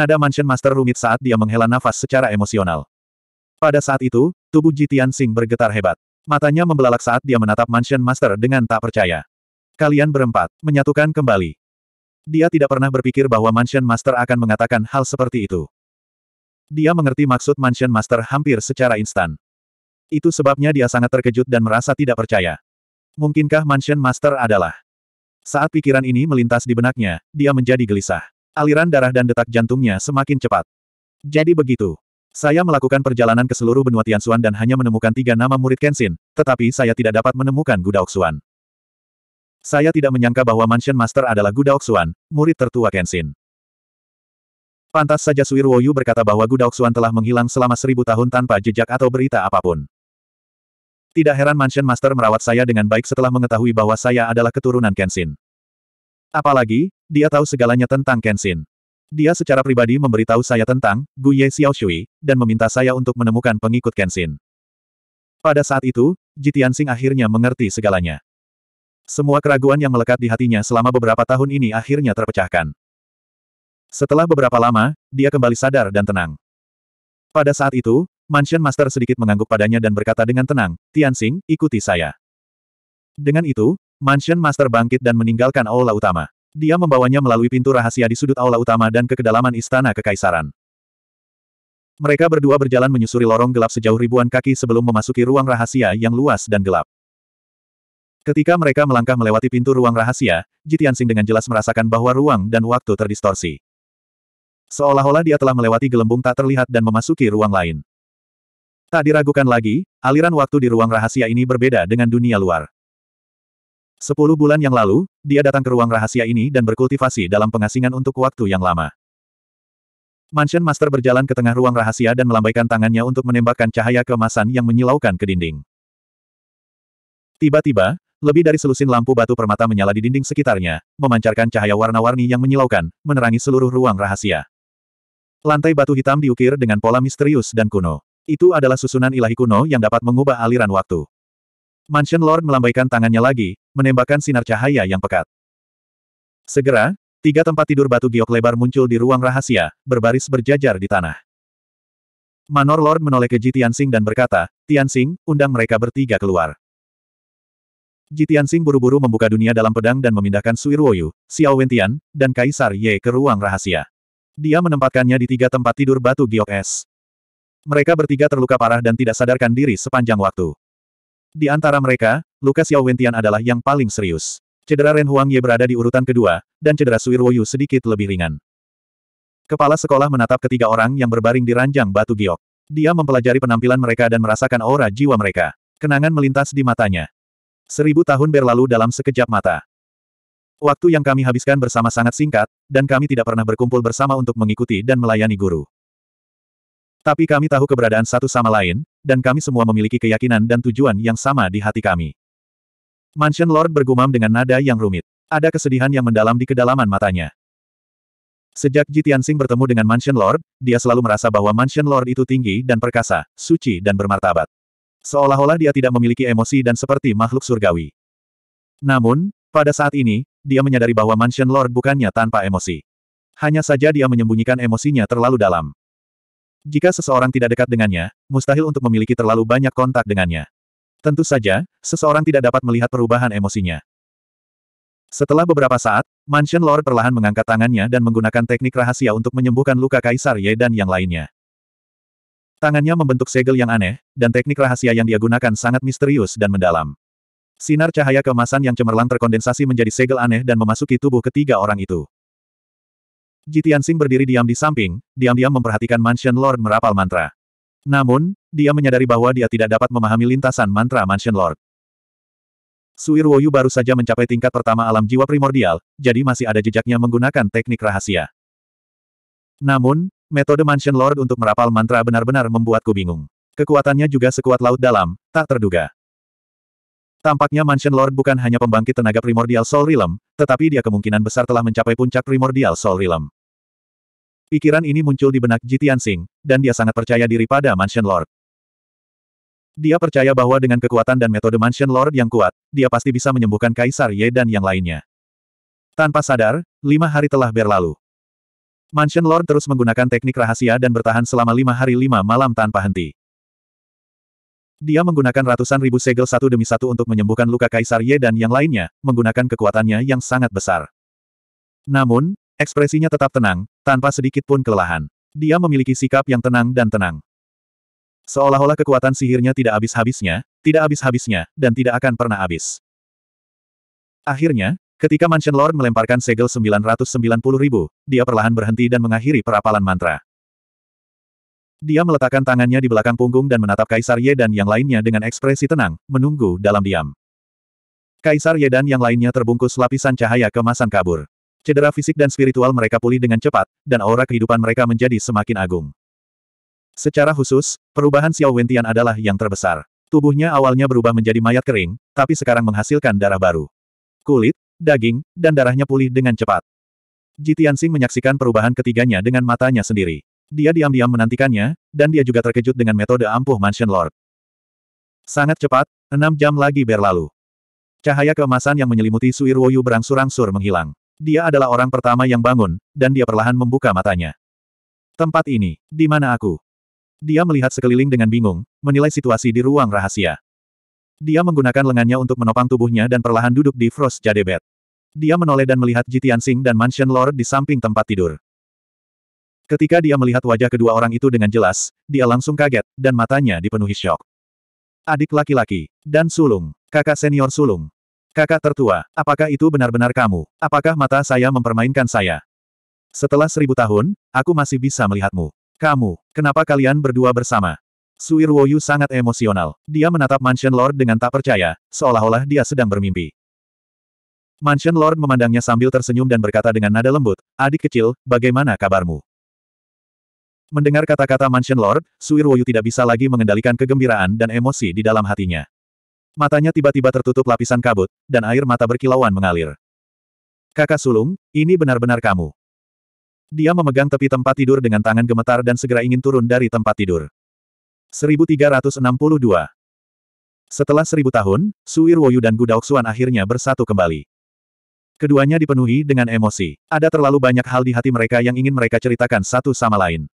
Nada Mansion Master rumit saat dia menghela nafas secara emosional. Pada saat itu, tubuh Jitian Sing bergetar hebat. Matanya membelalak saat dia menatap Mansion Master dengan tak percaya. Kalian berempat, menyatukan kembali. Dia tidak pernah berpikir bahwa Mansion Master akan mengatakan hal seperti itu. Dia mengerti maksud Mansion Master hampir secara instan. Itu sebabnya dia sangat terkejut dan merasa tidak percaya. Mungkinkah Mansion Master adalah? Saat pikiran ini melintas di benaknya, dia menjadi gelisah. Aliran darah dan detak jantungnya semakin cepat. Jadi begitu. Saya melakukan perjalanan ke seluruh benua Tianxuan dan hanya menemukan tiga nama murid Kenshin, tetapi saya tidak dapat menemukan Gudaoksuan. Saya tidak menyangka bahwa Mansion Master adalah Gudaoksuan, murid tertua Kenshin. Pantas saja Suir Woyu berkata bahwa Gudaoksuan telah menghilang selama seribu tahun tanpa jejak atau berita apapun. Tidak heran Mansion Master merawat saya dengan baik setelah mengetahui bahwa saya adalah keturunan Kenshin. Apalagi, dia tahu segalanya tentang Kenshin. Dia secara pribadi memberitahu saya tentang Gu Guye Xiaoshui, dan meminta saya untuk menemukan pengikut Kenshin. Pada saat itu, Jitian Sing akhirnya mengerti segalanya. Semua keraguan yang melekat di hatinya selama beberapa tahun ini akhirnya terpecahkan. Setelah beberapa lama, dia kembali sadar dan tenang. Pada saat itu, Mansion Master sedikit mengangguk padanya dan berkata dengan tenang, Tian ikuti saya. Dengan itu, Mansion Master bangkit dan meninggalkan aula utama. Dia membawanya melalui pintu rahasia di sudut aula utama dan ke kedalaman istana kekaisaran. Mereka berdua berjalan menyusuri lorong gelap sejauh ribuan kaki sebelum memasuki ruang rahasia yang luas dan gelap. Ketika mereka melangkah melewati pintu ruang rahasia, Jitiansing dengan jelas merasakan bahwa ruang dan waktu terdistorsi. Seolah-olah dia telah melewati gelembung tak terlihat dan memasuki ruang lain. Tak diragukan lagi, aliran waktu di ruang rahasia ini berbeda dengan dunia luar. Sepuluh bulan yang lalu, dia datang ke ruang rahasia ini dan berkultivasi dalam pengasingan untuk waktu yang lama. Mansion Master berjalan ke tengah ruang rahasia dan melambaikan tangannya untuk menembakkan cahaya kemasan yang menyilaukan ke dinding. Tiba-tiba, lebih dari selusin lampu batu permata menyala di dinding sekitarnya, memancarkan cahaya warna-warni yang menyilaukan, menerangi seluruh ruang rahasia. Lantai batu hitam diukir dengan pola misterius dan kuno. Itu adalah susunan ilahi kuno yang dapat mengubah aliran waktu. Mansion Lord melambaikan tangannya lagi, menembakkan sinar cahaya yang pekat. Segera, tiga tempat tidur batu giok lebar muncul di ruang rahasia, berbaris berjajar di tanah. Manor Lord menoleh ke Ji Tianxing dan berkata, Tianxing, undang mereka bertiga keluar. Ji Tianxing buru-buru membuka dunia dalam pedang dan memindahkan Sui Ruoyu, Xiao Wentian, dan Kaisar Ye ke ruang rahasia. Dia menempatkannya di tiga tempat tidur batu giok es. Mereka bertiga terluka parah dan tidak sadarkan diri sepanjang waktu. Di antara mereka, Lukas Xiao Wentian adalah yang paling serius. Cedera Ren Huang Ye berada di urutan kedua, dan cedera Sui Ruoyu sedikit lebih ringan. Kepala sekolah menatap ketiga orang yang berbaring di ranjang batu giok. Dia mempelajari penampilan mereka dan merasakan aura jiwa mereka. Kenangan melintas di matanya. Seribu tahun berlalu dalam sekejap mata. Waktu yang kami habiskan bersama sangat singkat, dan kami tidak pernah berkumpul bersama untuk mengikuti dan melayani guru. Tapi kami tahu keberadaan satu sama lain, dan kami semua memiliki keyakinan dan tujuan yang sama di hati kami. Mansion Lord bergumam dengan nada yang rumit. Ada kesedihan yang mendalam di kedalaman matanya. Sejak Jitiansing bertemu dengan Mansion Lord, dia selalu merasa bahwa Mansion Lord itu tinggi dan perkasa, suci dan bermartabat. Seolah-olah dia tidak memiliki emosi dan seperti makhluk surgawi. Namun, pada saat ini, dia menyadari bahwa Mansion Lord bukannya tanpa emosi. Hanya saja dia menyembunyikan emosinya terlalu dalam. Jika seseorang tidak dekat dengannya, mustahil untuk memiliki terlalu banyak kontak dengannya. Tentu saja, seseorang tidak dapat melihat perubahan emosinya. Setelah beberapa saat, Mansion Lord perlahan mengangkat tangannya dan menggunakan teknik rahasia untuk menyembuhkan luka Kaisar Ye dan yang lainnya. Tangannya membentuk segel yang aneh, dan teknik rahasia yang dia gunakan sangat misterius dan mendalam. Sinar cahaya kemasan yang cemerlang terkondensasi menjadi segel aneh dan memasuki tubuh ketiga orang itu. Jitian Sing berdiri diam di samping, diam-diam memperhatikan Mansion Lord merapal mantra. Namun, dia menyadari bahwa dia tidak dapat memahami lintasan mantra Mansion Lord. Sui Ruoyu baru saja mencapai tingkat pertama alam jiwa primordial, jadi masih ada jejaknya menggunakan teknik rahasia. Namun, metode Mansion Lord untuk merapal mantra benar-benar membuatku bingung. Kekuatannya juga sekuat laut dalam, tak terduga. Tampaknya Mansion Lord bukan hanya pembangkit tenaga primordial Soul Realm, tetapi dia kemungkinan besar telah mencapai puncak primordial Soul Realm. Pikiran ini muncul di benak Jitian Sing, dan dia sangat percaya diri pada Mansion Lord. Dia percaya bahwa dengan kekuatan dan metode Mansion Lord yang kuat, dia pasti bisa menyembuhkan Kaisar Ye dan yang lainnya. Tanpa sadar, lima hari telah berlalu. Mansion Lord terus menggunakan teknik rahasia dan bertahan selama lima hari lima malam tanpa henti. Dia menggunakan ratusan ribu segel satu demi satu untuk menyembuhkan luka Kaisar Ye dan yang lainnya, menggunakan kekuatannya yang sangat besar. Namun, ekspresinya tetap tenang, tanpa sedikit pun kelelahan. Dia memiliki sikap yang tenang dan tenang. Seolah-olah kekuatan sihirnya tidak habis-habisnya, tidak habis-habisnya, dan tidak akan pernah habis. Akhirnya, ketika Mansion Lord melemparkan segel 990 ribu, dia perlahan berhenti dan mengakhiri perapalan mantra. Dia meletakkan tangannya di belakang punggung dan menatap Kaisar Ye dan yang lainnya dengan ekspresi tenang, menunggu dalam diam. Kaisar Ye dan yang lainnya terbungkus lapisan cahaya kemasan kabur. Cedera fisik dan spiritual mereka pulih dengan cepat, dan aura kehidupan mereka menjadi semakin agung. Secara khusus, perubahan Xiao Wentian adalah yang terbesar. Tubuhnya awalnya berubah menjadi mayat kering, tapi sekarang menghasilkan darah baru. Kulit, daging, dan darahnya pulih dengan cepat. Ji Tianxing menyaksikan perubahan ketiganya dengan matanya sendiri. Dia diam-diam menantikannya, dan dia juga terkejut dengan metode ampuh Mansion Lord. Sangat cepat, enam jam lagi berlalu. Cahaya keemasan yang menyelimuti Ruoyu berangsur-angsur menghilang. Dia adalah orang pertama yang bangun, dan dia perlahan membuka matanya. Tempat ini, di mana aku? Dia melihat sekeliling dengan bingung, menilai situasi di ruang rahasia. Dia menggunakan lengannya untuk menopang tubuhnya dan perlahan duduk di Frost Jade Bed. Dia menoleh dan melihat Jitian Sing dan Mansion Lord di samping tempat tidur. Ketika dia melihat wajah kedua orang itu dengan jelas, dia langsung kaget, dan matanya dipenuhi syok. Adik laki-laki, dan sulung, kakak senior sulung. Kakak tertua, apakah itu benar-benar kamu? Apakah mata saya mempermainkan saya? Setelah seribu tahun, aku masih bisa melihatmu. Kamu, kenapa kalian berdua bersama? Suir Woyu sangat emosional. Dia menatap Mansion Lord dengan tak percaya, seolah-olah dia sedang bermimpi. Mansion Lord memandangnya sambil tersenyum dan berkata dengan nada lembut, Adik kecil, bagaimana kabarmu? Mendengar kata-kata Mansion Lord, Suir Woyu tidak bisa lagi mengendalikan kegembiraan dan emosi di dalam hatinya. Matanya tiba-tiba tertutup lapisan kabut, dan air mata berkilauan mengalir. Kakak sulung, ini benar-benar kamu. Dia memegang tepi tempat tidur dengan tangan gemetar dan segera ingin turun dari tempat tidur. 1362 Setelah seribu tahun, Suir Woyu dan Xuan akhirnya bersatu kembali. Keduanya dipenuhi dengan emosi. Ada terlalu banyak hal di hati mereka yang ingin mereka ceritakan satu sama lain.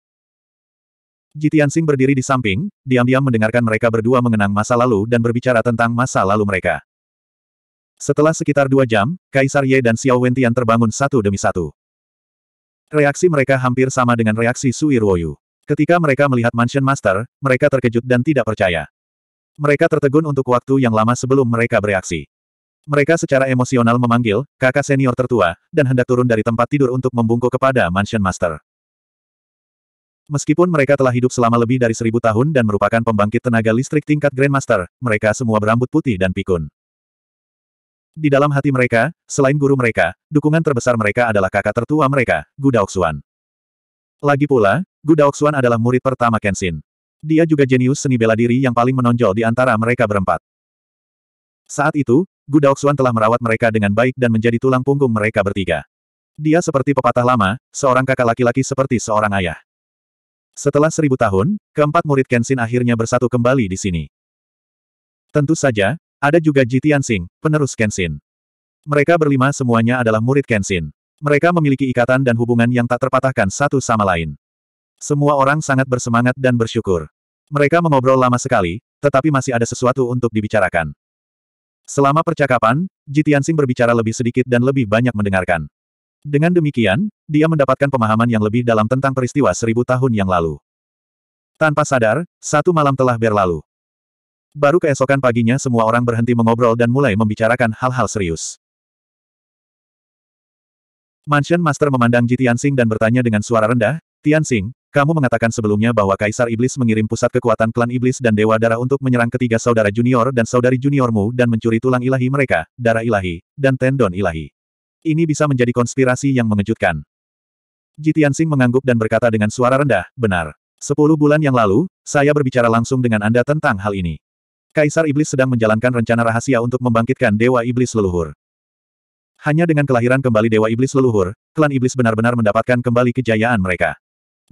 Jitian Sing berdiri di samping, diam-diam mendengarkan mereka berdua mengenang masa lalu dan berbicara tentang masa lalu mereka. Setelah sekitar dua jam, Kaisar Ye dan Xiao Wentian terbangun satu demi satu. Reaksi mereka hampir sama dengan reaksi Sui Ruoyu. Ketika mereka melihat Mansion Master, mereka terkejut dan tidak percaya. Mereka tertegun untuk waktu yang lama sebelum mereka bereaksi. Mereka secara emosional memanggil, kakak senior tertua, dan hendak turun dari tempat tidur untuk membungkuk kepada Mansion Master. Meskipun mereka telah hidup selama lebih dari seribu tahun dan merupakan pembangkit tenaga listrik tingkat Grandmaster, mereka semua berambut putih dan pikun. Di dalam hati mereka, selain guru mereka, dukungan terbesar mereka adalah kakak tertua mereka, Gu Daoxuan. Lagi pula, Gu Daoxuan adalah murid pertama Kenshin. Dia juga jenius seni bela diri yang paling menonjol di antara mereka berempat. Saat itu, Gu Daoxuan telah merawat mereka dengan baik dan menjadi tulang punggung mereka bertiga. Dia seperti pepatah lama, seorang kakak laki-laki seperti seorang ayah. Setelah seribu tahun, keempat murid Kenshin akhirnya bersatu kembali di sini. Tentu saja, ada juga Ji Tianxing, penerus Kenshin. Mereka berlima semuanya adalah murid Kenshin. Mereka memiliki ikatan dan hubungan yang tak terpatahkan satu sama lain. Semua orang sangat bersemangat dan bersyukur. Mereka mengobrol lama sekali, tetapi masih ada sesuatu untuk dibicarakan. Selama percakapan, Sing berbicara lebih sedikit dan lebih banyak mendengarkan. Dengan demikian, dia mendapatkan pemahaman yang lebih dalam tentang peristiwa seribu tahun yang lalu. Tanpa sadar, satu malam telah berlalu. Baru keesokan paginya semua orang berhenti mengobrol dan mulai membicarakan hal-hal serius. Mansion Master memandang Ji Tianxing dan bertanya dengan suara rendah, Tianxing, kamu mengatakan sebelumnya bahwa Kaisar Iblis mengirim pusat kekuatan klan Iblis dan Dewa Darah untuk menyerang ketiga saudara junior dan saudari juniormu dan mencuri tulang ilahi mereka, darah ilahi, dan tendon ilahi. Ini bisa menjadi konspirasi yang mengejutkan. Tianxing mengangguk dan berkata dengan suara rendah, benar. Sepuluh bulan yang lalu, saya berbicara langsung dengan Anda tentang hal ini. Kaisar Iblis sedang menjalankan rencana rahasia untuk membangkitkan Dewa Iblis leluhur. Hanya dengan kelahiran kembali Dewa Iblis leluhur, klan Iblis benar-benar mendapatkan kembali kejayaan mereka.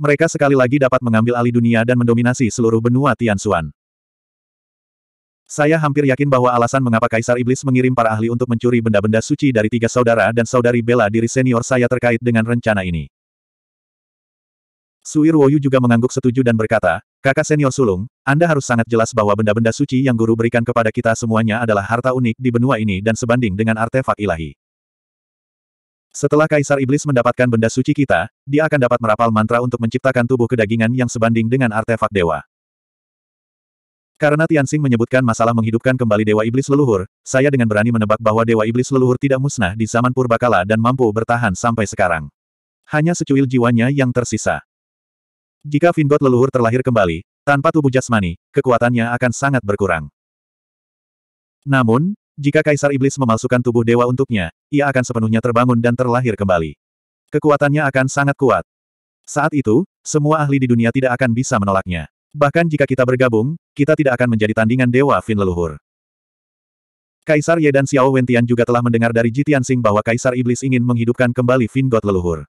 Mereka sekali lagi dapat mengambil alih dunia dan mendominasi seluruh benua Tian Tianxuan. Saya hampir yakin bahwa alasan mengapa Kaisar Iblis mengirim para ahli untuk mencuri benda-benda suci dari tiga saudara dan saudari bela diri senior saya terkait dengan rencana ini. Suir Woyu juga mengangguk setuju dan berkata, Kakak senior sulung, Anda harus sangat jelas bahwa benda-benda suci yang guru berikan kepada kita semuanya adalah harta unik di benua ini dan sebanding dengan artefak ilahi. Setelah Kaisar Iblis mendapatkan benda suci kita, dia akan dapat merapal mantra untuk menciptakan tubuh kedagingan yang sebanding dengan artefak dewa. Karena Tianxing menyebutkan masalah menghidupkan kembali Dewa Iblis Leluhur, saya dengan berani menebak bahwa Dewa Iblis Leluhur tidak musnah di zaman purbakala dan mampu bertahan sampai sekarang. Hanya secuil jiwanya yang tersisa. Jika Vingot Leluhur terlahir kembali, tanpa tubuh jasmani, kekuatannya akan sangat berkurang. Namun, jika Kaisar Iblis memalsukan tubuh dewa untuknya, ia akan sepenuhnya terbangun dan terlahir kembali. Kekuatannya akan sangat kuat. Saat itu, semua ahli di dunia tidak akan bisa menolaknya. Bahkan jika kita bergabung, kita tidak akan menjadi tandingan Dewa Fin Leluhur. Kaisar Ye dan Xiao Wentian juga telah mendengar dari Jitian Sing bahwa Kaisar Iblis ingin menghidupkan kembali Fin God Leluhur.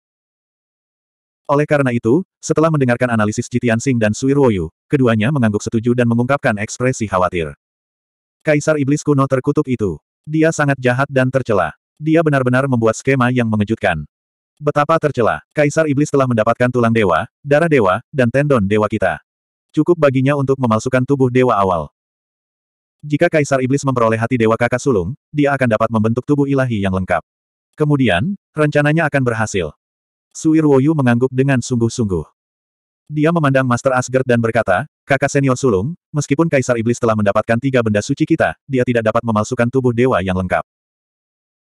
Oleh karena itu, setelah mendengarkan analisis Jitian Sing dan Sui Ruoyu, keduanya mengangguk setuju dan mengungkapkan ekspresi khawatir. Kaisar Iblis kuno terkutuk itu. Dia sangat jahat dan tercela. Dia benar-benar membuat skema yang mengejutkan. Betapa tercela, Kaisar Iblis telah mendapatkan tulang dewa, darah dewa, dan tendon dewa kita. Cukup baginya untuk memalsukan tubuh dewa awal. Jika Kaisar Iblis memperoleh hati dewa kakak sulung, dia akan dapat membentuk tubuh ilahi yang lengkap. Kemudian, rencananya akan berhasil. Suir Woyu mengangguk dengan sungguh-sungguh. Dia memandang Master Asgard dan berkata, kakak senior sulung, meskipun Kaisar Iblis telah mendapatkan tiga benda suci kita, dia tidak dapat memalsukan tubuh dewa yang lengkap.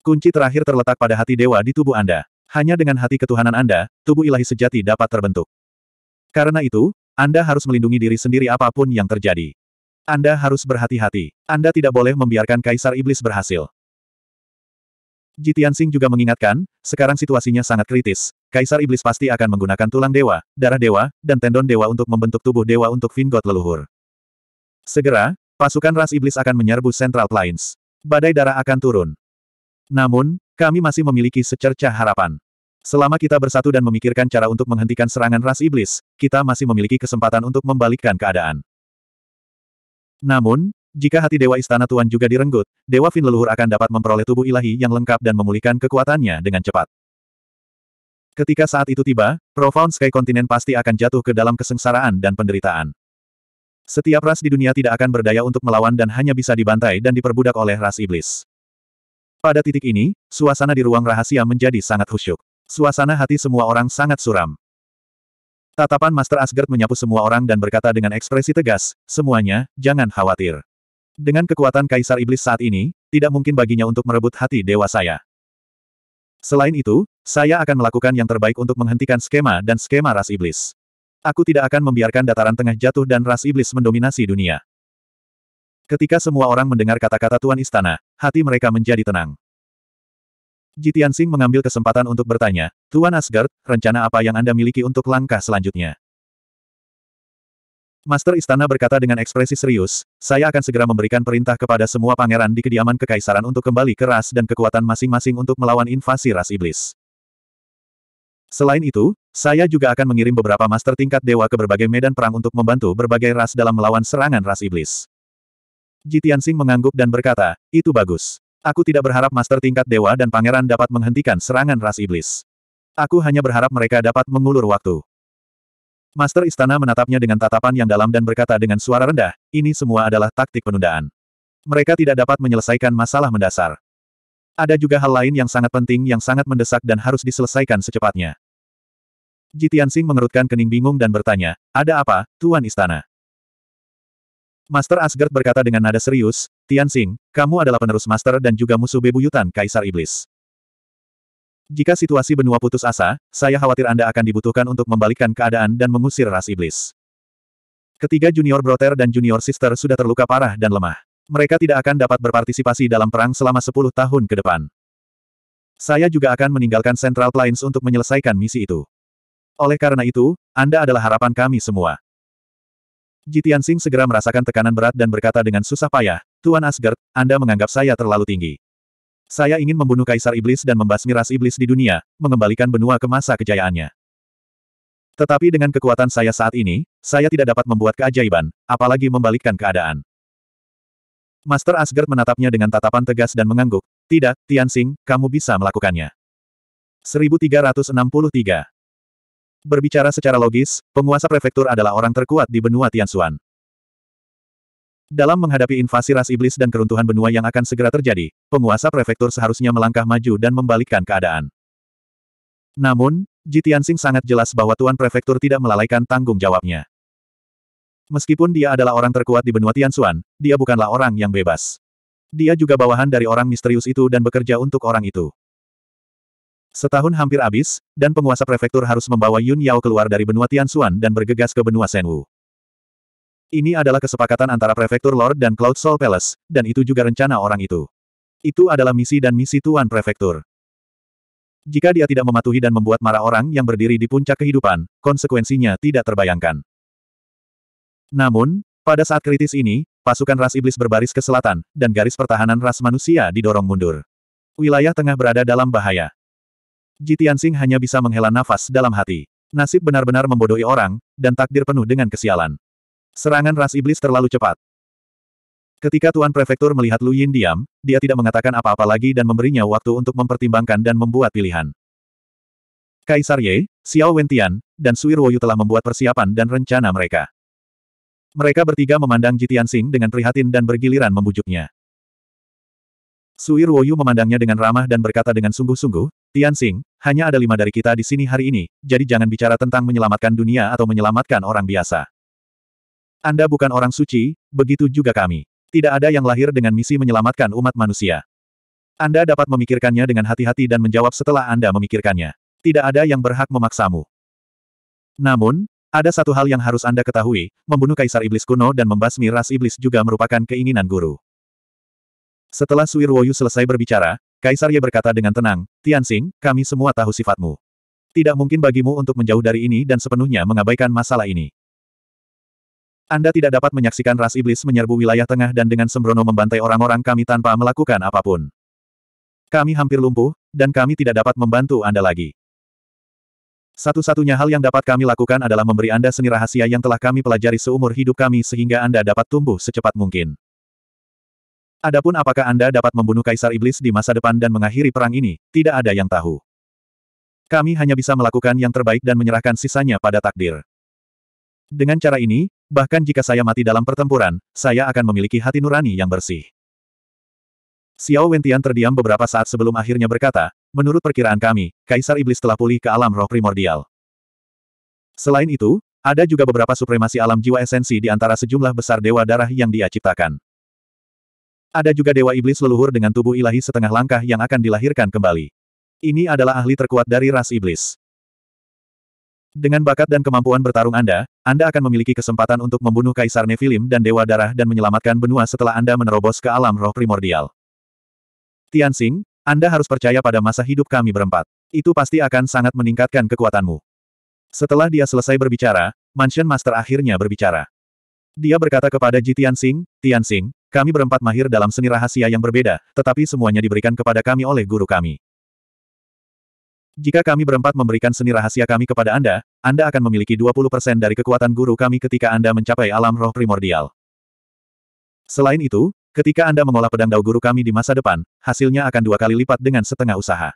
Kunci terakhir terletak pada hati dewa di tubuh Anda. Hanya dengan hati ketuhanan Anda, tubuh ilahi sejati dapat terbentuk. Karena itu, anda harus melindungi diri sendiri apapun yang terjadi. Anda harus berhati-hati. Anda tidak boleh membiarkan Kaisar Iblis berhasil. Jitian Singh juga mengingatkan, sekarang situasinya sangat kritis. Kaisar Iblis pasti akan menggunakan tulang dewa, darah dewa, dan tendon dewa untuk membentuk tubuh dewa untuk Vingot leluhur. Segera, pasukan ras iblis akan menyerbu Central Plains. Badai darah akan turun. Namun, kami masih memiliki secercah harapan. Selama kita bersatu dan memikirkan cara untuk menghentikan serangan ras iblis, kita masih memiliki kesempatan untuk membalikkan keadaan. Namun, jika hati Dewa Istana Tuan juga direnggut, Dewa Fin Leluhur akan dapat memperoleh tubuh ilahi yang lengkap dan memulihkan kekuatannya dengan cepat. Ketika saat itu tiba, Profound Sky Continent pasti akan jatuh ke dalam kesengsaraan dan penderitaan. Setiap ras di dunia tidak akan berdaya untuk melawan dan hanya bisa dibantai dan diperbudak oleh ras iblis. Pada titik ini, suasana di ruang rahasia menjadi sangat khusyuk. Suasana hati semua orang sangat suram. Tatapan Master Asgard menyapu semua orang dan berkata dengan ekspresi tegas, semuanya, jangan khawatir. Dengan kekuatan Kaisar Iblis saat ini, tidak mungkin baginya untuk merebut hati dewa saya. Selain itu, saya akan melakukan yang terbaik untuk menghentikan skema dan skema ras iblis. Aku tidak akan membiarkan dataran tengah jatuh dan ras iblis mendominasi dunia. Ketika semua orang mendengar kata-kata Tuan Istana, hati mereka menjadi tenang. Jitian Sing mengambil kesempatan untuk bertanya, Tuan Asgard, rencana apa yang Anda miliki untuk langkah selanjutnya? Master Istana berkata dengan ekspresi serius, saya akan segera memberikan perintah kepada semua pangeran di kediaman kekaisaran untuk kembali ke ras dan kekuatan masing-masing untuk melawan invasi ras iblis. Selain itu, saya juga akan mengirim beberapa master tingkat dewa ke berbagai medan perang untuk membantu berbagai ras dalam melawan serangan ras iblis. Jitian Sing mengangguk dan berkata, itu bagus. Aku tidak berharap master tingkat dewa dan pangeran dapat menghentikan serangan ras iblis. Aku hanya berharap mereka dapat mengulur waktu. Master istana menatapnya dengan tatapan yang dalam dan berkata dengan suara rendah, ini semua adalah taktik penundaan. Mereka tidak dapat menyelesaikan masalah mendasar. Ada juga hal lain yang sangat penting yang sangat mendesak dan harus diselesaikan secepatnya. Jitian Sing mengerutkan kening bingung dan bertanya, ada apa, Tuan Istana? Master Asgard berkata dengan nada serius, Tianxing, kamu adalah penerus Master dan juga musuh bebuyutan Kaisar Iblis. Jika situasi benua putus asa, saya khawatir Anda akan dibutuhkan untuk membalikkan keadaan dan mengusir ras iblis. Ketiga junior brother dan junior sister sudah terluka parah dan lemah. Mereka tidak akan dapat berpartisipasi dalam perang selama 10 tahun ke depan. Saya juga akan meninggalkan Central Plains untuk menyelesaikan misi itu. Oleh karena itu, Anda adalah harapan kami semua. Jitian Sing segera merasakan tekanan berat dan berkata dengan susah payah, Tuan Asgard, Anda menganggap saya terlalu tinggi. Saya ingin membunuh Kaisar Iblis dan membasmi ras Iblis di dunia, mengembalikan benua ke masa kejayaannya. Tetapi dengan kekuatan saya saat ini, saya tidak dapat membuat keajaiban, apalagi membalikkan keadaan. Master Asgard menatapnya dengan tatapan tegas dan mengangguk, tidak, Tianxing, kamu bisa melakukannya. 1363 Berbicara secara logis, penguasa prefektur adalah orang terkuat di benua Tianxuan. Dalam menghadapi invasi ras iblis dan keruntuhan benua yang akan segera terjadi, penguasa prefektur seharusnya melangkah maju dan membalikkan keadaan. Namun, Ji Tianxing sangat jelas bahwa Tuan Prefektur tidak melalaikan tanggung jawabnya. Meskipun dia adalah orang terkuat di benua Tianxuan, dia bukanlah orang yang bebas. Dia juga bawahan dari orang misterius itu dan bekerja untuk orang itu. Setahun hampir habis, dan penguasa prefektur harus membawa Yun Yao keluar dari benua Tianxuan dan bergegas ke benua Senwu. Ini adalah kesepakatan antara prefektur Lord dan Cloud Soul Palace, dan itu juga rencana orang itu. Itu adalah misi dan misi Tuan Prefektur. Jika dia tidak mematuhi dan membuat marah orang yang berdiri di puncak kehidupan, konsekuensinya tidak terbayangkan. Namun, pada saat kritis ini, pasukan ras iblis berbaris ke selatan, dan garis pertahanan ras manusia didorong mundur. Wilayah tengah berada dalam bahaya. Ji Tianxing hanya bisa menghela nafas dalam hati. Nasib benar-benar membodohi orang, dan takdir penuh dengan kesialan. Serangan ras iblis terlalu cepat. Ketika Tuan Prefektur melihat Lu Yin diam, dia tidak mengatakan apa-apa lagi dan memberinya waktu untuk mempertimbangkan dan membuat pilihan. Kaisar Ye, Xiao Wentian, dan Sui Ruoyu telah membuat persiapan dan rencana mereka. Mereka bertiga memandang Jitian Sing dengan prihatin dan bergiliran membujuknya. Sui Ruoyu memandangnya dengan ramah dan berkata dengan sungguh-sungguh, Tian Xing, hanya ada lima dari kita di sini hari ini, jadi jangan bicara tentang menyelamatkan dunia atau menyelamatkan orang biasa. Anda bukan orang suci, begitu juga kami. Tidak ada yang lahir dengan misi menyelamatkan umat manusia. Anda dapat memikirkannya dengan hati-hati dan menjawab setelah Anda memikirkannya. Tidak ada yang berhak memaksamu. Namun, ada satu hal yang harus Anda ketahui, membunuh Kaisar Iblis kuno dan membasmi ras iblis juga merupakan keinginan guru. Setelah Suir Woyu selesai berbicara, Kaisar Ye berkata dengan tenang, Tianxing, kami semua tahu sifatmu. Tidak mungkin bagimu untuk menjauh dari ini dan sepenuhnya mengabaikan masalah ini. Anda tidak dapat menyaksikan ras iblis menyerbu wilayah tengah dan dengan sembrono membantai orang-orang kami tanpa melakukan apapun. Kami hampir lumpuh, dan kami tidak dapat membantu Anda lagi. Satu-satunya hal yang dapat kami lakukan adalah memberi Anda seni rahasia yang telah kami pelajari seumur hidup kami sehingga Anda dapat tumbuh secepat mungkin. Adapun apakah Anda dapat membunuh Kaisar Iblis di masa depan dan mengakhiri perang ini, tidak ada yang tahu. Kami hanya bisa melakukan yang terbaik dan menyerahkan sisanya pada takdir. Dengan cara ini, bahkan jika saya mati dalam pertempuran, saya akan memiliki hati nurani yang bersih. Xiao Wentian terdiam beberapa saat sebelum akhirnya berkata, menurut perkiraan kami, Kaisar Iblis telah pulih ke alam roh primordial. Selain itu, ada juga beberapa supremasi alam jiwa esensi di antara sejumlah besar dewa darah yang dia ciptakan. Ada juga Dewa Iblis leluhur dengan tubuh ilahi setengah langkah yang akan dilahirkan kembali. Ini adalah ahli terkuat dari ras iblis. Dengan bakat dan kemampuan bertarung Anda, Anda akan memiliki kesempatan untuk membunuh Kaisar Nefilim dan Dewa Darah dan menyelamatkan benua setelah Anda menerobos ke alam roh primordial. Tianxing, Anda harus percaya pada masa hidup kami berempat. Itu pasti akan sangat meningkatkan kekuatanmu. Setelah dia selesai berbicara, Mansion Master akhirnya berbicara. Dia berkata kepada Ji Tianxing, Tianxing, kami berempat mahir dalam seni rahasia yang berbeda, tetapi semuanya diberikan kepada kami oleh guru kami. Jika kami berempat memberikan seni rahasia kami kepada Anda, Anda akan memiliki 20% dari kekuatan guru kami ketika Anda mencapai alam roh primordial. Selain itu, ketika Anda mengolah pedang dao guru kami di masa depan, hasilnya akan dua kali lipat dengan setengah usaha.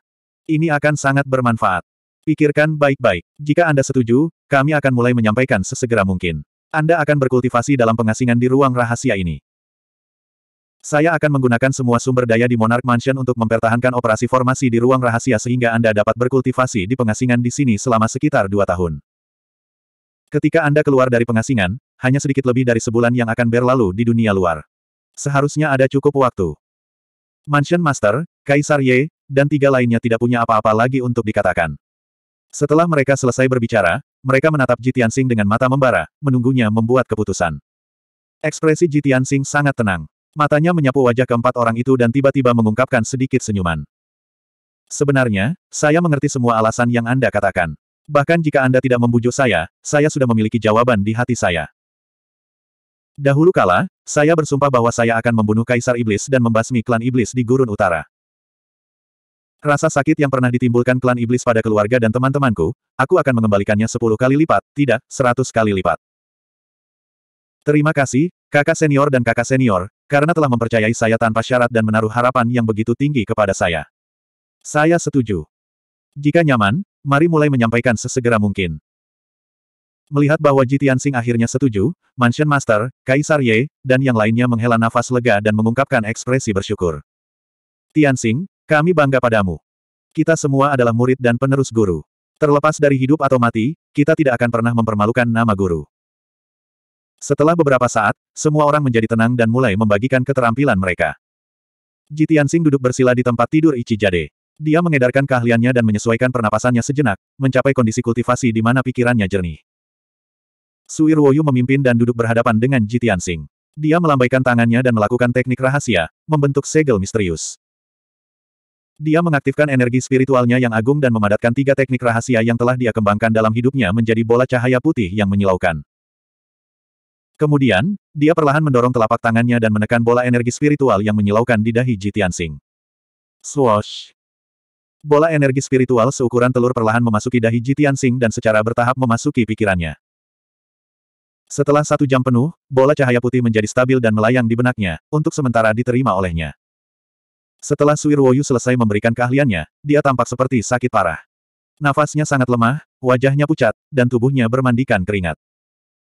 Ini akan sangat bermanfaat. Pikirkan baik-baik. Jika Anda setuju, kami akan mulai menyampaikan sesegera mungkin. Anda akan berkultivasi dalam pengasingan di ruang rahasia ini. Saya akan menggunakan semua sumber daya di Monarch Mansion untuk mempertahankan operasi formasi di ruang rahasia sehingga Anda dapat berkultivasi di pengasingan di sini selama sekitar dua tahun. Ketika Anda keluar dari pengasingan, hanya sedikit lebih dari sebulan yang akan berlalu di dunia luar. Seharusnya ada cukup waktu. Mansion Master, Kaisar Ye, dan tiga lainnya tidak punya apa-apa lagi untuk dikatakan. Setelah mereka selesai berbicara, mereka menatap Jitian Sing dengan mata membara, menunggunya membuat keputusan. Ekspresi Jitian Sing sangat tenang. Matanya menyapu wajah keempat orang itu dan tiba-tiba mengungkapkan sedikit senyuman. Sebenarnya, saya mengerti semua alasan yang Anda katakan. Bahkan jika Anda tidak membujuk saya, saya sudah memiliki jawaban di hati saya. Dahulu kala, saya bersumpah bahwa saya akan membunuh Kaisar Iblis dan membasmi klan Iblis di Gurun Utara. Rasa sakit yang pernah ditimbulkan klan Iblis pada keluarga dan teman-temanku, aku akan mengembalikannya sepuluh kali lipat, tidak, seratus kali lipat. Terima kasih, kakak senior dan kakak senior, karena telah mempercayai saya tanpa syarat dan menaruh harapan yang begitu tinggi kepada saya. Saya setuju. Jika nyaman, mari mulai menyampaikan sesegera mungkin. Melihat bahwa Jitian Sing akhirnya setuju, Mansion Master, Kaisar Ye, dan yang lainnya menghela nafas lega dan mengungkapkan ekspresi bersyukur. Tianxing, kami bangga padamu. Kita semua adalah murid dan penerus guru. Terlepas dari hidup atau mati, kita tidak akan pernah mempermalukan nama guru. Setelah beberapa saat, semua orang menjadi tenang dan mulai membagikan keterampilan mereka. Jitiansing duduk bersila di tempat tidur Ichijade. Dia mengedarkan keahliannya dan menyesuaikan pernapasannya sejenak, mencapai kondisi kultivasi di mana pikirannya jernih. Sui Woyu memimpin dan duduk berhadapan dengan Jitiansing. Dia melambaikan tangannya dan melakukan teknik rahasia, membentuk segel misterius. Dia mengaktifkan energi spiritualnya yang agung dan memadatkan tiga teknik rahasia yang telah dia kembangkan dalam hidupnya menjadi bola cahaya putih yang menyilaukan. Kemudian, dia perlahan mendorong telapak tangannya dan menekan bola energi spiritual yang menyilaukan di dahi Jitian Sing. Swash! Bola energi spiritual seukuran telur perlahan memasuki dahi Jitian Sing dan secara bertahap memasuki pikirannya. Setelah satu jam penuh, bola cahaya putih menjadi stabil dan melayang di benaknya, untuk sementara diterima olehnya. Setelah Woyu selesai memberikan keahliannya, dia tampak seperti sakit parah. Nafasnya sangat lemah, wajahnya pucat, dan tubuhnya bermandikan keringat.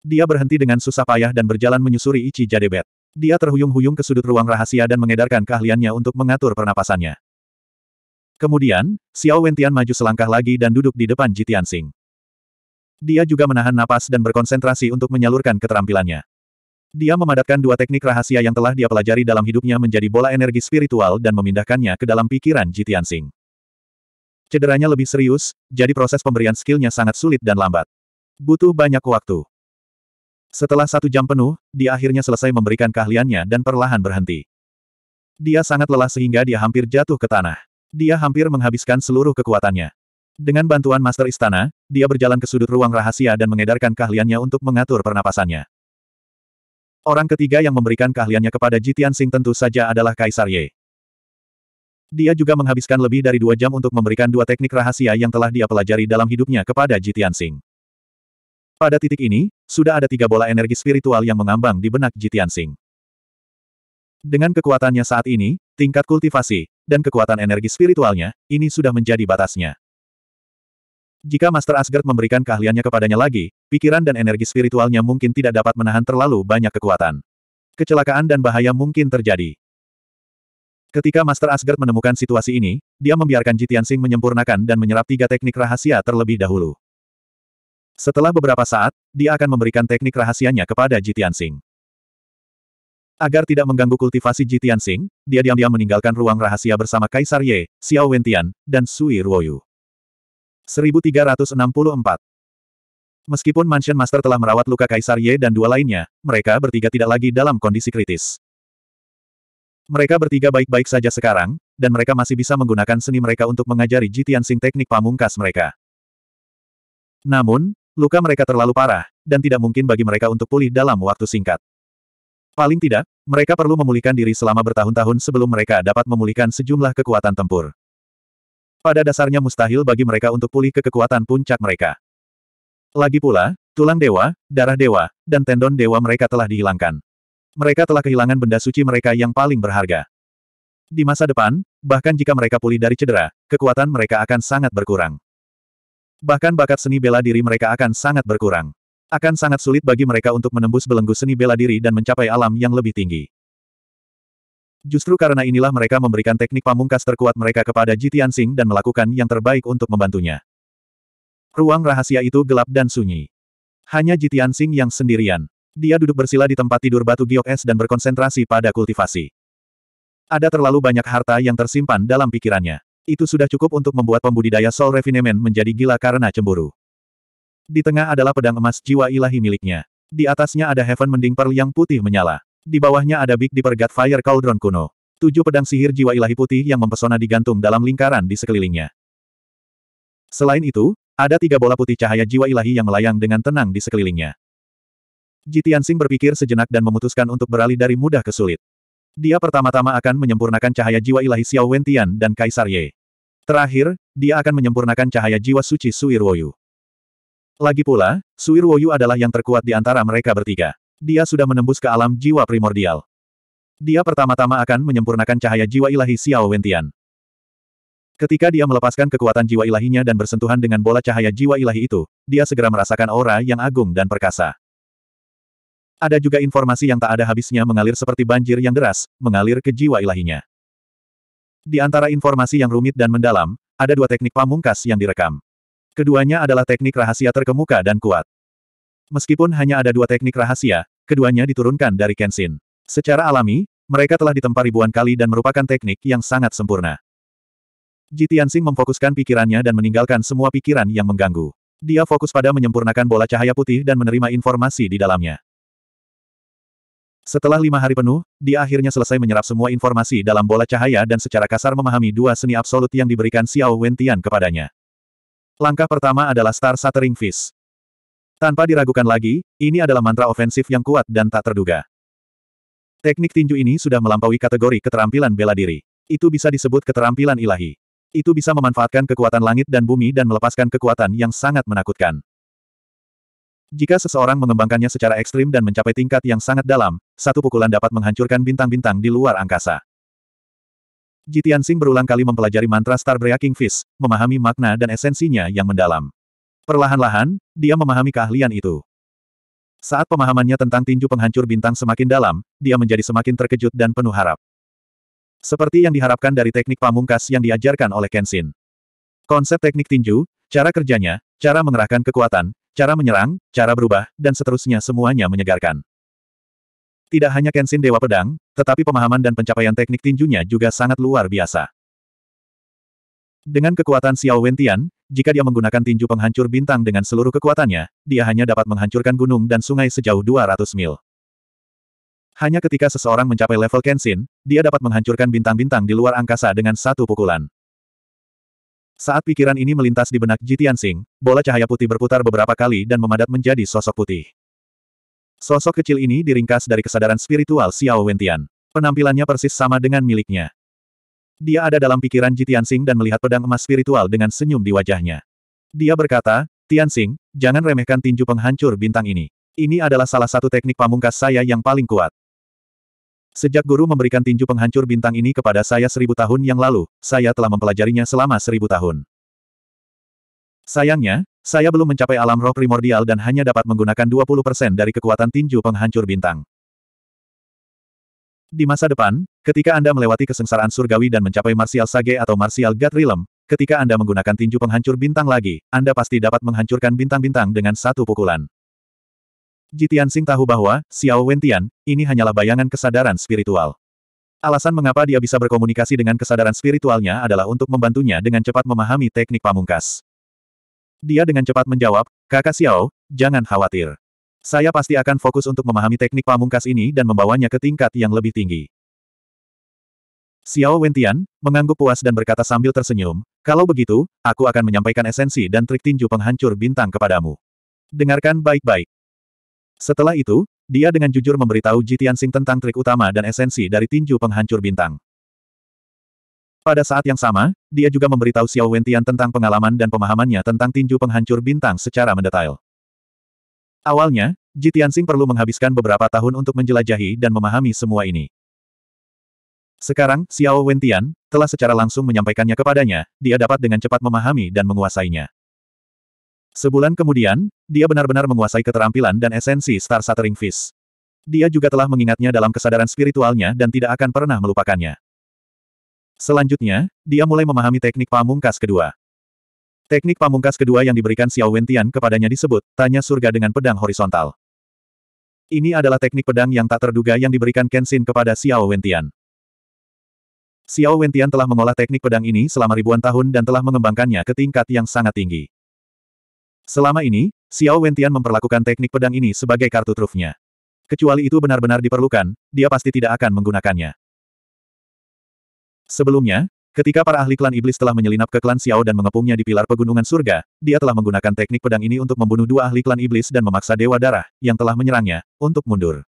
Dia berhenti dengan susah payah dan berjalan menyusuri Ichi Jadebet. Dia terhuyung-huyung ke sudut ruang rahasia dan mengedarkan keahliannya untuk mengatur pernapasannya. Kemudian, Xiao Wentian maju selangkah lagi dan duduk di depan Jitian Sing. Dia juga menahan napas dan berkonsentrasi untuk menyalurkan keterampilannya. Dia memadatkan dua teknik rahasia yang telah dia pelajari dalam hidupnya menjadi bola energi spiritual dan memindahkannya ke dalam pikiran Jitian Sing. Cederanya lebih serius, jadi proses pemberian skillnya sangat sulit dan lambat. Butuh banyak waktu. Setelah satu jam penuh, dia akhirnya selesai memberikan keahliannya dan perlahan berhenti. Dia sangat lelah sehingga dia hampir jatuh ke tanah. Dia hampir menghabiskan seluruh kekuatannya. Dengan bantuan Master Istana, dia berjalan ke sudut ruang rahasia dan mengedarkan keahliannya untuk mengatur pernapasannya. Orang ketiga yang memberikan keahliannya kepada Jitian Sing tentu saja adalah Kaisar Ye. Dia juga menghabiskan lebih dari dua jam untuk memberikan dua teknik rahasia yang telah dia pelajari dalam hidupnya kepada Jitian Sing. Pada titik ini, sudah ada tiga bola energi spiritual yang mengambang di benak Jitian Sing. Dengan kekuatannya saat ini, tingkat kultivasi, dan kekuatan energi spiritualnya, ini sudah menjadi batasnya. Jika Master Asgard memberikan keahliannya kepadanya lagi, pikiran dan energi spiritualnya mungkin tidak dapat menahan terlalu banyak kekuatan. Kecelakaan dan bahaya mungkin terjadi. Ketika Master Asgard menemukan situasi ini, dia membiarkan Jitian Sing menyempurnakan dan menyerap tiga teknik rahasia terlebih dahulu. Setelah beberapa saat, dia akan memberikan teknik rahasianya kepada Jitian Sing. Agar tidak mengganggu kultivasi Jitian Sing, dia diam-diam meninggalkan ruang rahasia bersama Kaisar Ye, Xiao Wentian, dan Sui Ruoyu. 1364 Meskipun Mansion Master telah merawat luka Kaisar Ye dan dua lainnya, mereka bertiga tidak lagi dalam kondisi kritis. Mereka bertiga baik-baik saja sekarang, dan mereka masih bisa menggunakan seni mereka untuk mengajari Jitian Sing teknik pamungkas mereka. Namun, Luka mereka terlalu parah, dan tidak mungkin bagi mereka untuk pulih dalam waktu singkat. Paling tidak, mereka perlu memulihkan diri selama bertahun-tahun sebelum mereka dapat memulihkan sejumlah kekuatan tempur. Pada dasarnya mustahil bagi mereka untuk pulih ke kekuatan puncak mereka. Lagi pula, tulang dewa, darah dewa, dan tendon dewa mereka telah dihilangkan. Mereka telah kehilangan benda suci mereka yang paling berharga. Di masa depan, bahkan jika mereka pulih dari cedera, kekuatan mereka akan sangat berkurang. Bahkan bakat seni bela diri mereka akan sangat berkurang. Akan sangat sulit bagi mereka untuk menembus belenggu seni bela diri dan mencapai alam yang lebih tinggi. Justru karena inilah mereka memberikan teknik pamungkas terkuat mereka kepada Jitian Sing dan melakukan yang terbaik untuk membantunya. Ruang rahasia itu gelap dan sunyi. Hanya Jitian Sing yang sendirian. Dia duduk bersila di tempat tidur batu giok es dan berkonsentrasi pada kultivasi. Ada terlalu banyak harta yang tersimpan dalam pikirannya. Itu sudah cukup untuk membuat pembudidaya Sol Refinement menjadi gila karena cemburu. Di tengah adalah pedang emas jiwa ilahi miliknya. Di atasnya ada Heaven Mending Pearl yang putih menyala. Di bawahnya ada Big Dipper God Fire Cauldron kuno. Tujuh pedang sihir jiwa ilahi putih yang mempesona digantung dalam lingkaran di sekelilingnya. Selain itu, ada tiga bola putih cahaya jiwa ilahi yang melayang dengan tenang di sekelilingnya. Jitian Jitiansing berpikir sejenak dan memutuskan untuk beralih dari mudah ke sulit. Dia pertama-tama akan menyempurnakan cahaya jiwa ilahi Xiao Wentian dan Kaisar Ye. Terakhir, dia akan menyempurnakan cahaya jiwa suci Ruoyu. Lagi pula, Ruoyu adalah yang terkuat di antara mereka bertiga. Dia sudah menembus ke alam jiwa primordial. Dia pertama-tama akan menyempurnakan cahaya jiwa ilahi Xiao Wentian. Ketika dia melepaskan kekuatan jiwa ilahinya dan bersentuhan dengan bola cahaya jiwa ilahi itu, dia segera merasakan aura yang agung dan perkasa. Ada juga informasi yang tak ada habisnya mengalir seperti banjir yang deras, mengalir ke jiwa ilahinya. Di antara informasi yang rumit dan mendalam, ada dua teknik pamungkas yang direkam. Keduanya adalah teknik rahasia terkemuka dan kuat. Meskipun hanya ada dua teknik rahasia, keduanya diturunkan dari Kenshin. Secara alami, mereka telah ditempa ribuan kali dan merupakan teknik yang sangat sempurna. Ji memfokuskan pikirannya dan meninggalkan semua pikiran yang mengganggu. Dia fokus pada menyempurnakan bola cahaya putih dan menerima informasi di dalamnya. Setelah lima hari penuh, dia akhirnya selesai menyerap semua informasi dalam bola cahaya dan secara kasar memahami dua seni absolut yang diberikan Xiao Wentian kepadanya. Langkah pertama adalah Star Shattering Fist. Tanpa diragukan lagi, ini adalah mantra ofensif yang kuat dan tak terduga. Teknik tinju ini sudah melampaui kategori keterampilan bela diri. Itu bisa disebut keterampilan ilahi. Itu bisa memanfaatkan kekuatan langit dan bumi dan melepaskan kekuatan yang sangat menakutkan. Jika seseorang mengembangkannya secara ekstrim dan mencapai tingkat yang sangat dalam, satu pukulan dapat menghancurkan bintang-bintang di luar angkasa. Jitian Sing berulang kali mempelajari mantra Star Breaking Fist, memahami makna dan esensinya yang mendalam. Perlahan-lahan, dia memahami keahlian itu. Saat pemahamannya tentang tinju penghancur bintang semakin dalam, dia menjadi semakin terkejut dan penuh harap. Seperti yang diharapkan dari teknik pamungkas yang diajarkan oleh Kenshin. Konsep teknik tinju, cara kerjanya, cara mengerahkan kekuatan, cara menyerang, cara berubah, dan seterusnya semuanya menyegarkan. Tidak hanya Kenshin Dewa Pedang, tetapi pemahaman dan pencapaian teknik tinjunya juga sangat luar biasa. Dengan kekuatan Xiao Wentian, jika dia menggunakan tinju penghancur bintang dengan seluruh kekuatannya, dia hanya dapat menghancurkan gunung dan sungai sejauh 200 mil. Hanya ketika seseorang mencapai level Kenshin, dia dapat menghancurkan bintang-bintang di luar angkasa dengan satu pukulan. Saat pikiran ini melintas di benak Jitian Sing, bola cahaya putih berputar beberapa kali dan memadat menjadi sosok putih. Sosok kecil ini diringkas dari kesadaran spiritual Xiao Wentian. Penampilannya persis sama dengan miliknya. Dia ada dalam pikiran Jitian Sing dan melihat pedang emas spiritual dengan senyum di wajahnya. Dia berkata, Tian Sing, jangan remehkan tinju penghancur bintang ini. Ini adalah salah satu teknik pamungkas saya yang paling kuat. Sejak guru memberikan tinju penghancur bintang ini kepada saya seribu tahun yang lalu, saya telah mempelajarinya selama seribu tahun. Sayangnya, saya belum mencapai alam roh primordial dan hanya dapat menggunakan 20% dari kekuatan tinju penghancur bintang. Di masa depan, ketika Anda melewati kesengsaraan surgawi dan mencapai Martial Sage atau Martial God Realm, ketika Anda menggunakan tinju penghancur bintang lagi, Anda pasti dapat menghancurkan bintang-bintang dengan satu pukulan. Jitian Sing tahu bahwa, Xiao Wentian, ini hanyalah bayangan kesadaran spiritual. Alasan mengapa dia bisa berkomunikasi dengan kesadaran spiritualnya adalah untuk membantunya dengan cepat memahami teknik pamungkas. Dia dengan cepat menjawab, kakak Xiao, jangan khawatir. Saya pasti akan fokus untuk memahami teknik pamungkas ini dan membawanya ke tingkat yang lebih tinggi. Xiao Wentian, mengangguk puas dan berkata sambil tersenyum, kalau begitu, aku akan menyampaikan esensi dan trik tinju penghancur bintang kepadamu. Dengarkan baik-baik. Setelah itu, dia dengan jujur memberitahu Jitian Sing tentang trik utama dan esensi dari tinju penghancur bintang. Pada saat yang sama, dia juga memberitahu Xiao Wentian tentang pengalaman dan pemahamannya tentang tinju penghancur bintang secara mendetail. Awalnya, Jitian Sing perlu menghabiskan beberapa tahun untuk menjelajahi dan memahami semua ini. Sekarang, Xiao Wentian telah secara langsung menyampaikannya kepadanya, dia dapat dengan cepat memahami dan menguasainya. Sebulan kemudian, dia benar-benar menguasai keterampilan dan esensi Star Shattering Fist. Dia juga telah mengingatnya dalam kesadaran spiritualnya dan tidak akan pernah melupakannya. Selanjutnya, dia mulai memahami teknik pamungkas kedua. Teknik pamungkas kedua yang diberikan Xiao Wentian kepadanya disebut, tanya surga dengan pedang horizontal. Ini adalah teknik pedang yang tak terduga yang diberikan Kenshin kepada Xiao Wentian. Xiao Wentian telah mengolah teknik pedang ini selama ribuan tahun dan telah mengembangkannya ke tingkat yang sangat tinggi. Selama ini, Xiao Wentian memperlakukan teknik pedang ini sebagai kartu trufnya. Kecuali itu benar-benar diperlukan, dia pasti tidak akan menggunakannya. Sebelumnya, ketika para ahli klan iblis telah menyelinap ke klan Xiao dan mengepungnya di pilar pegunungan surga, dia telah menggunakan teknik pedang ini untuk membunuh dua ahli klan iblis dan memaksa Dewa Darah, yang telah menyerangnya, untuk mundur.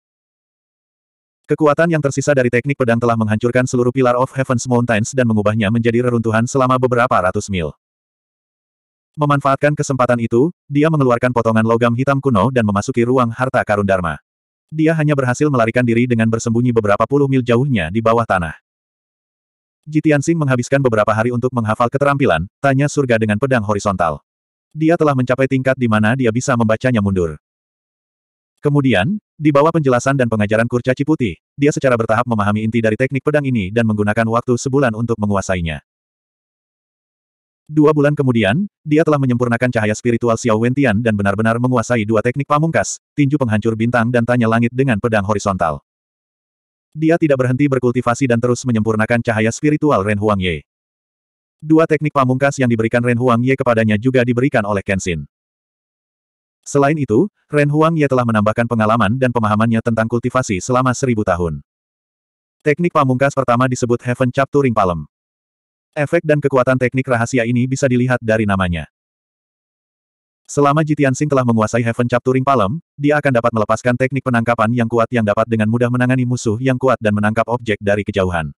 Kekuatan yang tersisa dari teknik pedang telah menghancurkan seluruh pilar of Heaven's Mountains dan mengubahnya menjadi reruntuhan selama beberapa ratus mil. Memanfaatkan kesempatan itu, dia mengeluarkan potongan logam hitam kuno dan memasuki ruang harta karun Dharma. Dia hanya berhasil melarikan diri dengan bersembunyi beberapa puluh mil jauhnya di bawah tanah. Jitian Jitiansing menghabiskan beberapa hari untuk menghafal keterampilan, tanya surga dengan pedang horizontal. Dia telah mencapai tingkat di mana dia bisa membacanya mundur. Kemudian, di bawah penjelasan dan pengajaran kurcaci putih, dia secara bertahap memahami inti dari teknik pedang ini dan menggunakan waktu sebulan untuk menguasainya. Dua bulan kemudian, dia telah menyempurnakan cahaya spiritual Xiao Wentian dan benar-benar menguasai dua teknik pamungkas, tinju penghancur bintang dan tanya langit dengan pedang horizontal. Dia tidak berhenti berkultivasi dan terus menyempurnakan cahaya spiritual Ren Huang Ye. Dua teknik pamungkas yang diberikan Ren Huang Ye kepadanya juga diberikan oleh Kenshin. Selain itu, Ren Huang Ye telah menambahkan pengalaman dan pemahamannya tentang kultivasi selama seribu tahun. Teknik pamungkas pertama disebut Heaven Ring Palm. Efek dan kekuatan teknik rahasia ini bisa dilihat dari namanya. Selama Jitian Sing telah menguasai Heaven Capturing Palm, dia akan dapat melepaskan teknik penangkapan yang kuat yang dapat dengan mudah menangani musuh yang kuat dan menangkap objek dari kejauhan.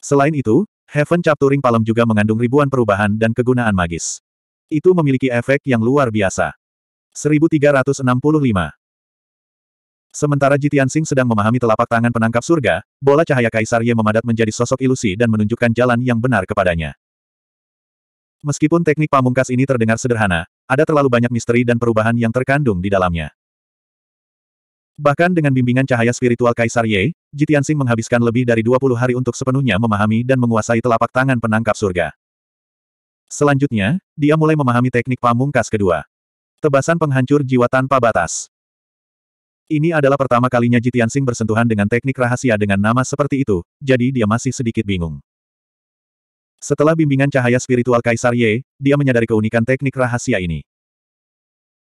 Selain itu, Heaven Capturing Palm juga mengandung ribuan perubahan dan kegunaan magis. Itu memiliki efek yang luar biasa. 1365 Sementara Jitian Sing sedang memahami telapak tangan penangkap surga, bola cahaya Kaisar Ye memadat menjadi sosok ilusi dan menunjukkan jalan yang benar kepadanya. Meskipun teknik pamungkas ini terdengar sederhana, ada terlalu banyak misteri dan perubahan yang terkandung di dalamnya. Bahkan dengan bimbingan cahaya spiritual Kaisar Ye, Jitian Sing menghabiskan lebih dari 20 hari untuk sepenuhnya memahami dan menguasai telapak tangan penangkap surga. Selanjutnya, dia mulai memahami teknik pamungkas kedua. Tebasan penghancur jiwa tanpa batas. Ini adalah pertama kalinya Jitian Sing bersentuhan dengan teknik rahasia dengan nama seperti itu, jadi dia masih sedikit bingung. Setelah bimbingan cahaya spiritual Kaisar Ye, dia menyadari keunikan teknik rahasia ini.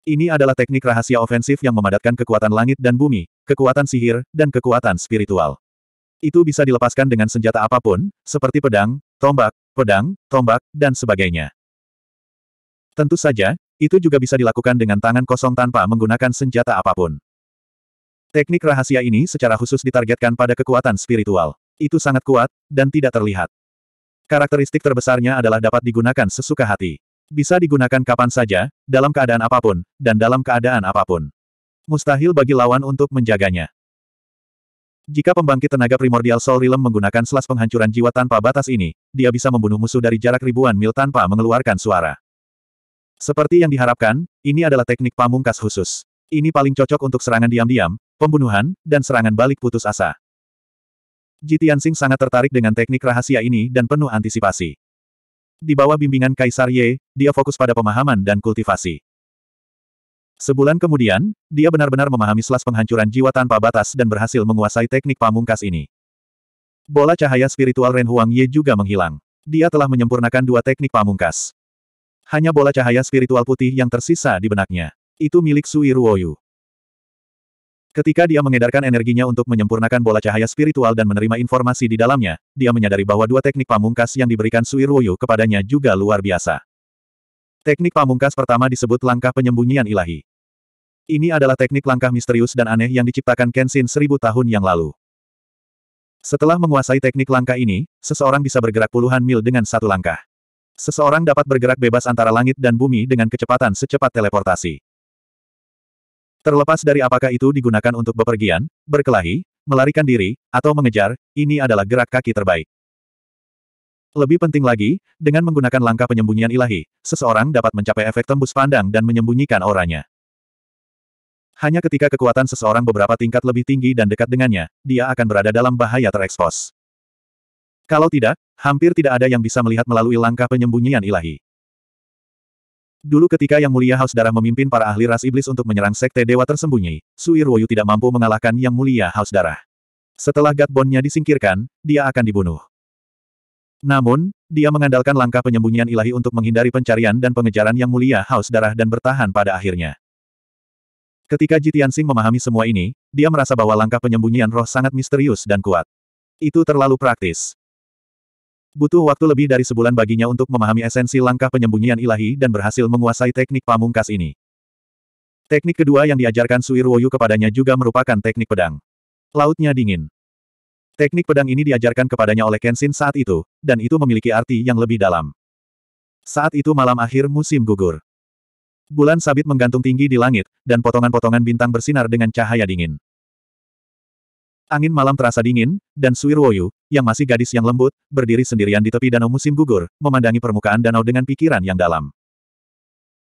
Ini adalah teknik rahasia ofensif yang memadatkan kekuatan langit dan bumi, kekuatan sihir, dan kekuatan spiritual. Itu bisa dilepaskan dengan senjata apapun, seperti pedang, tombak, pedang, tombak, dan sebagainya. Tentu saja, itu juga bisa dilakukan dengan tangan kosong tanpa menggunakan senjata apapun. Teknik rahasia ini secara khusus ditargetkan pada kekuatan spiritual. Itu sangat kuat, dan tidak terlihat. Karakteristik terbesarnya adalah dapat digunakan sesuka hati. Bisa digunakan kapan saja, dalam keadaan apapun, dan dalam keadaan apapun. Mustahil bagi lawan untuk menjaganya. Jika pembangkit tenaga primordial Soul Realm menggunakan selas penghancuran jiwa tanpa batas ini, dia bisa membunuh musuh dari jarak ribuan mil tanpa mengeluarkan suara. Seperti yang diharapkan, ini adalah teknik pamungkas khusus. Ini paling cocok untuk serangan diam-diam, pembunuhan, dan serangan balik putus asa. Jitian Sing sangat tertarik dengan teknik rahasia ini dan penuh antisipasi. Di bawah bimbingan Kaisar Ye, dia fokus pada pemahaman dan kultivasi. Sebulan kemudian, dia benar-benar memahami selas penghancuran jiwa tanpa batas dan berhasil menguasai teknik pamungkas ini. Bola cahaya spiritual Ren Huang Ye juga menghilang. Dia telah menyempurnakan dua teknik pamungkas. Hanya bola cahaya spiritual putih yang tersisa di benaknya. Itu milik Sui Ruoyu. Ketika dia mengedarkan energinya untuk menyempurnakan bola cahaya spiritual dan menerima informasi di dalamnya, dia menyadari bahwa dua teknik pamungkas yang diberikan Sui Ruoyu kepadanya juga luar biasa. Teknik pamungkas pertama disebut langkah penyembunyian ilahi. Ini adalah teknik langkah misterius dan aneh yang diciptakan Kenshin seribu tahun yang lalu. Setelah menguasai teknik langkah ini, seseorang bisa bergerak puluhan mil dengan satu langkah. Seseorang dapat bergerak bebas antara langit dan bumi dengan kecepatan secepat teleportasi. Terlepas dari apakah itu digunakan untuk bepergian, berkelahi, melarikan diri, atau mengejar, ini adalah gerak kaki terbaik. Lebih penting lagi, dengan menggunakan langkah penyembunyian ilahi, seseorang dapat mencapai efek tembus pandang dan menyembunyikan auranya. Hanya ketika kekuatan seseorang beberapa tingkat lebih tinggi dan dekat dengannya, dia akan berada dalam bahaya terekspos. Kalau tidak, hampir tidak ada yang bisa melihat melalui langkah penyembunyian ilahi. Dulu ketika Yang Mulia Haus Darah memimpin para ahli ras iblis untuk menyerang sekte dewa tersembunyi, Sui Ruoyu tidak mampu mengalahkan Yang Mulia Haus Darah. Setelah gatbonnya disingkirkan, dia akan dibunuh. Namun, dia mengandalkan langkah penyembunyian ilahi untuk menghindari pencarian dan pengejaran Yang Mulia Haus Darah dan bertahan pada akhirnya. Ketika Jitian Sing memahami semua ini, dia merasa bahwa langkah penyembunyian roh sangat misterius dan kuat. Itu terlalu praktis. Butuh waktu lebih dari sebulan baginya untuk memahami esensi langkah penyembunyian ilahi dan berhasil menguasai teknik pamungkas ini. Teknik kedua yang diajarkan Ruoyu kepadanya juga merupakan teknik pedang. Lautnya dingin. Teknik pedang ini diajarkan kepadanya oleh Kenshin saat itu, dan itu memiliki arti yang lebih dalam. Saat itu malam akhir musim gugur. Bulan sabit menggantung tinggi di langit, dan potongan-potongan bintang bersinar dengan cahaya dingin. Angin malam terasa dingin, dan Suirwoyu, yang masih gadis yang lembut, berdiri sendirian di tepi danau musim gugur, memandangi permukaan danau dengan pikiran yang dalam.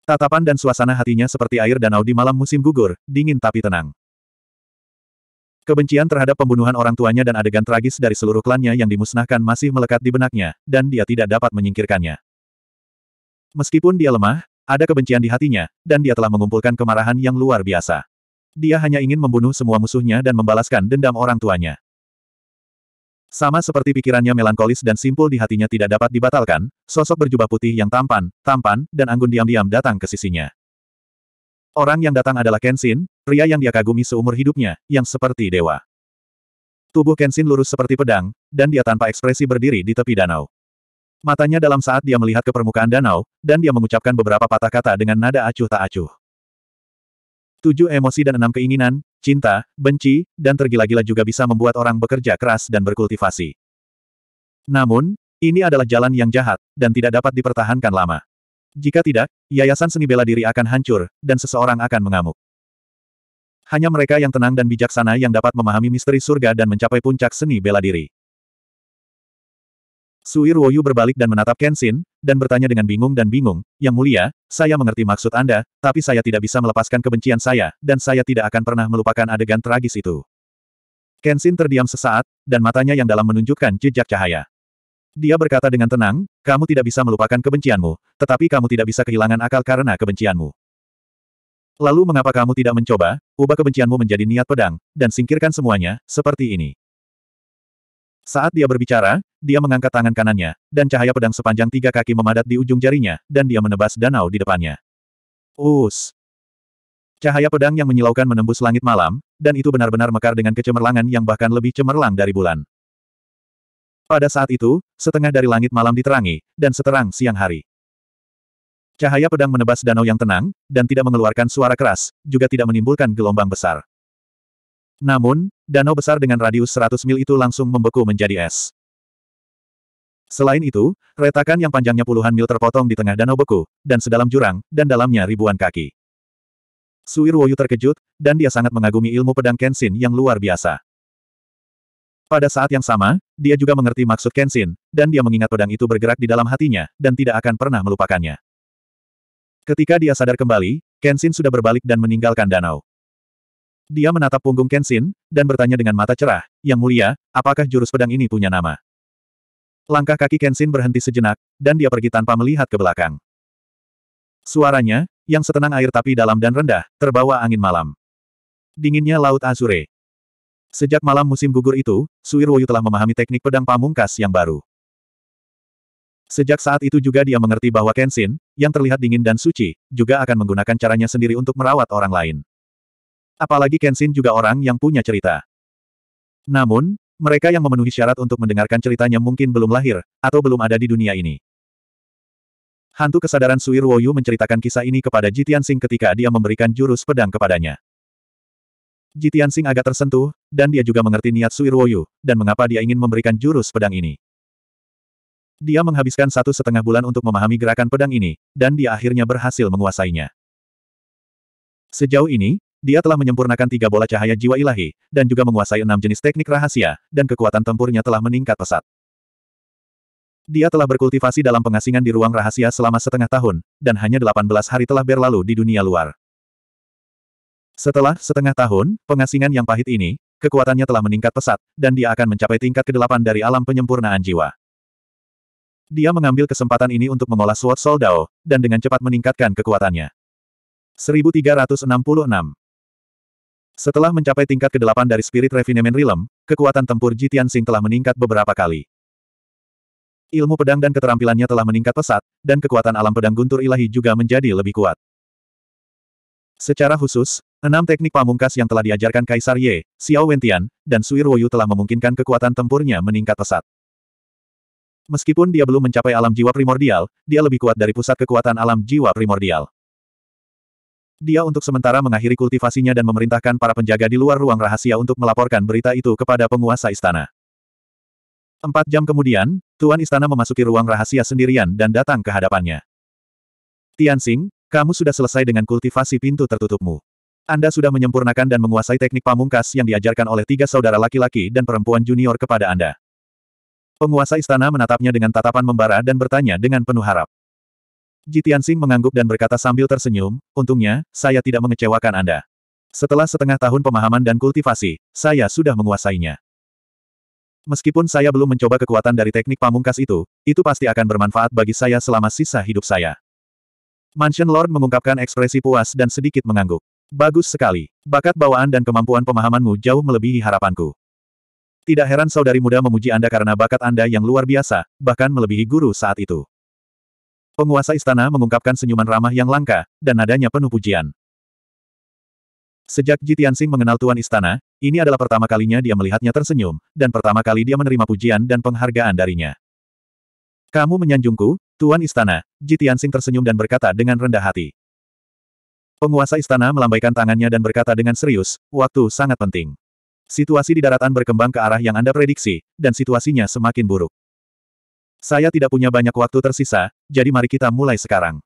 Tatapan dan suasana hatinya seperti air danau di malam musim gugur, dingin tapi tenang. Kebencian terhadap pembunuhan orang tuanya dan adegan tragis dari seluruh klannya yang dimusnahkan masih melekat di benaknya, dan dia tidak dapat menyingkirkannya. Meskipun dia lemah, ada kebencian di hatinya, dan dia telah mengumpulkan kemarahan yang luar biasa. Dia hanya ingin membunuh semua musuhnya dan membalaskan dendam orang tuanya. Sama seperti pikirannya melankolis dan simpul di hatinya tidak dapat dibatalkan, sosok berjubah putih yang tampan, tampan, dan anggun diam-diam datang ke sisinya. Orang yang datang adalah Kenshin, pria yang dia kagumi seumur hidupnya, yang seperti dewa. Tubuh Kenshin lurus seperti pedang, dan dia tanpa ekspresi berdiri di tepi danau. Matanya dalam saat dia melihat ke permukaan danau, dan dia mengucapkan beberapa patah kata dengan nada acuh tak acuh. Tujuh emosi dan enam keinginan, cinta, benci, dan tergila-gila juga bisa membuat orang bekerja keras dan berkultivasi. Namun, ini adalah jalan yang jahat, dan tidak dapat dipertahankan lama. Jika tidak, yayasan seni bela diri akan hancur, dan seseorang akan mengamuk. Hanya mereka yang tenang dan bijaksana yang dapat memahami misteri surga dan mencapai puncak seni bela diri. Suir Woyu berbalik dan menatap Kenshin, dan bertanya dengan bingung dan bingung, Yang mulia, saya mengerti maksud Anda, tapi saya tidak bisa melepaskan kebencian saya, dan saya tidak akan pernah melupakan adegan tragis itu. Kenshin terdiam sesaat, dan matanya yang dalam menunjukkan jejak cahaya. Dia berkata dengan tenang, kamu tidak bisa melupakan kebencianmu, tetapi kamu tidak bisa kehilangan akal karena kebencianmu. Lalu mengapa kamu tidak mencoba, ubah kebencianmu menjadi niat pedang, dan singkirkan semuanya, seperti ini. Saat dia berbicara, dia mengangkat tangan kanannya, dan cahaya pedang sepanjang tiga kaki memadat di ujung jarinya, dan dia menebas danau di depannya. Us! Cahaya pedang yang menyilaukan menembus langit malam, dan itu benar-benar mekar dengan kecemerlangan yang bahkan lebih cemerlang dari bulan. Pada saat itu, setengah dari langit malam diterangi, dan seterang siang hari. Cahaya pedang menebas danau yang tenang, dan tidak mengeluarkan suara keras, juga tidak menimbulkan gelombang besar. Namun, danau besar dengan radius 100 mil itu langsung membeku menjadi es. Selain itu, retakan yang panjangnya puluhan mil terpotong di tengah danau beku, dan sedalam jurang, dan dalamnya ribuan kaki. Suir Woyu terkejut, dan dia sangat mengagumi ilmu pedang Kenshin yang luar biasa. Pada saat yang sama, dia juga mengerti maksud Kenshin, dan dia mengingat pedang itu bergerak di dalam hatinya, dan tidak akan pernah melupakannya. Ketika dia sadar kembali, Kenshin sudah berbalik dan meninggalkan danau. Dia menatap punggung Kenshin, dan bertanya dengan mata cerah, Yang mulia, apakah jurus pedang ini punya nama? Langkah kaki Kenshin berhenti sejenak, dan dia pergi tanpa melihat ke belakang. Suaranya, yang setenang air tapi dalam dan rendah, terbawa angin malam. Dinginnya Laut Azure. Sejak malam musim gugur itu, Suirwoyu telah memahami teknik pedang pamungkas yang baru. Sejak saat itu juga dia mengerti bahwa Kenshin, yang terlihat dingin dan suci, juga akan menggunakan caranya sendiri untuk merawat orang lain. Apalagi Kenshin juga orang yang punya cerita. Namun, mereka yang memenuhi syarat untuk mendengarkan ceritanya mungkin belum lahir, atau belum ada di dunia ini. Hantu kesadaran Sui Ruoyu menceritakan kisah ini kepada Jitian Sing ketika dia memberikan jurus pedang kepadanya. Jitian Sing agak tersentuh, dan dia juga mengerti niat Sui Ruoyu, dan mengapa dia ingin memberikan jurus pedang ini. Dia menghabiskan satu setengah bulan untuk memahami gerakan pedang ini, dan dia akhirnya berhasil menguasainya. Sejauh ini, dia telah menyempurnakan tiga bola cahaya jiwa ilahi, dan juga menguasai enam jenis teknik rahasia, dan kekuatan tempurnya telah meningkat pesat. Dia telah berkultivasi dalam pengasingan di ruang rahasia selama setengah tahun, dan hanya 18 hari telah berlalu di dunia luar. Setelah setengah tahun, pengasingan yang pahit ini, kekuatannya telah meningkat pesat, dan dia akan mencapai tingkat ke-8 dari alam penyempurnaan jiwa. Dia mengambil kesempatan ini untuk mengolah Sword Soul Dao, dan dengan cepat meningkatkan kekuatannya. 1366 setelah mencapai tingkat ke-8 dari Spirit Refinement Realm, kekuatan tempur Ji Tianxing telah meningkat beberapa kali. Ilmu pedang dan keterampilannya telah meningkat pesat, dan kekuatan alam pedang guntur ilahi juga menjadi lebih kuat. Secara khusus, enam teknik pamungkas yang telah diajarkan Kaisar Ye, Xiao Wentian, dan Sui Ruoyu telah memungkinkan kekuatan tempurnya meningkat pesat. Meskipun dia belum mencapai alam jiwa primordial, dia lebih kuat dari pusat kekuatan alam jiwa primordial. Dia untuk sementara mengakhiri kultivasinya dan memerintahkan para penjaga di luar ruang rahasia untuk melaporkan berita itu kepada penguasa istana. Empat jam kemudian, Tuan Istana memasuki ruang rahasia sendirian dan datang ke hadapannya. Tianxing, kamu sudah selesai dengan kultivasi pintu tertutupmu. Anda sudah menyempurnakan dan menguasai teknik pamungkas yang diajarkan oleh tiga saudara laki-laki dan perempuan junior kepada Anda. Penguasa istana menatapnya dengan tatapan membara dan bertanya dengan penuh harap. Jitiansing mengangguk dan berkata sambil tersenyum, untungnya, saya tidak mengecewakan Anda. Setelah setengah tahun pemahaman dan kultivasi, saya sudah menguasainya. Meskipun saya belum mencoba kekuatan dari teknik pamungkas itu, itu pasti akan bermanfaat bagi saya selama sisa hidup saya. Mansion Lord mengungkapkan ekspresi puas dan sedikit mengangguk. Bagus sekali. Bakat bawaan dan kemampuan pemahamanmu jauh melebihi harapanku. Tidak heran saudari muda memuji Anda karena bakat Anda yang luar biasa, bahkan melebihi guru saat itu. Penguasa istana mengungkapkan senyuman ramah yang langka, dan nadanya penuh pujian. Sejak Ji mengenal Tuan Istana, ini adalah pertama kalinya dia melihatnya tersenyum, dan pertama kali dia menerima pujian dan penghargaan darinya. Kamu menyanjungku, Tuan Istana, Ji tersenyum dan berkata dengan rendah hati. Penguasa istana melambaikan tangannya dan berkata dengan serius, waktu sangat penting. Situasi di daratan berkembang ke arah yang Anda prediksi, dan situasinya semakin buruk. Saya tidak punya banyak waktu tersisa, jadi mari kita mulai sekarang.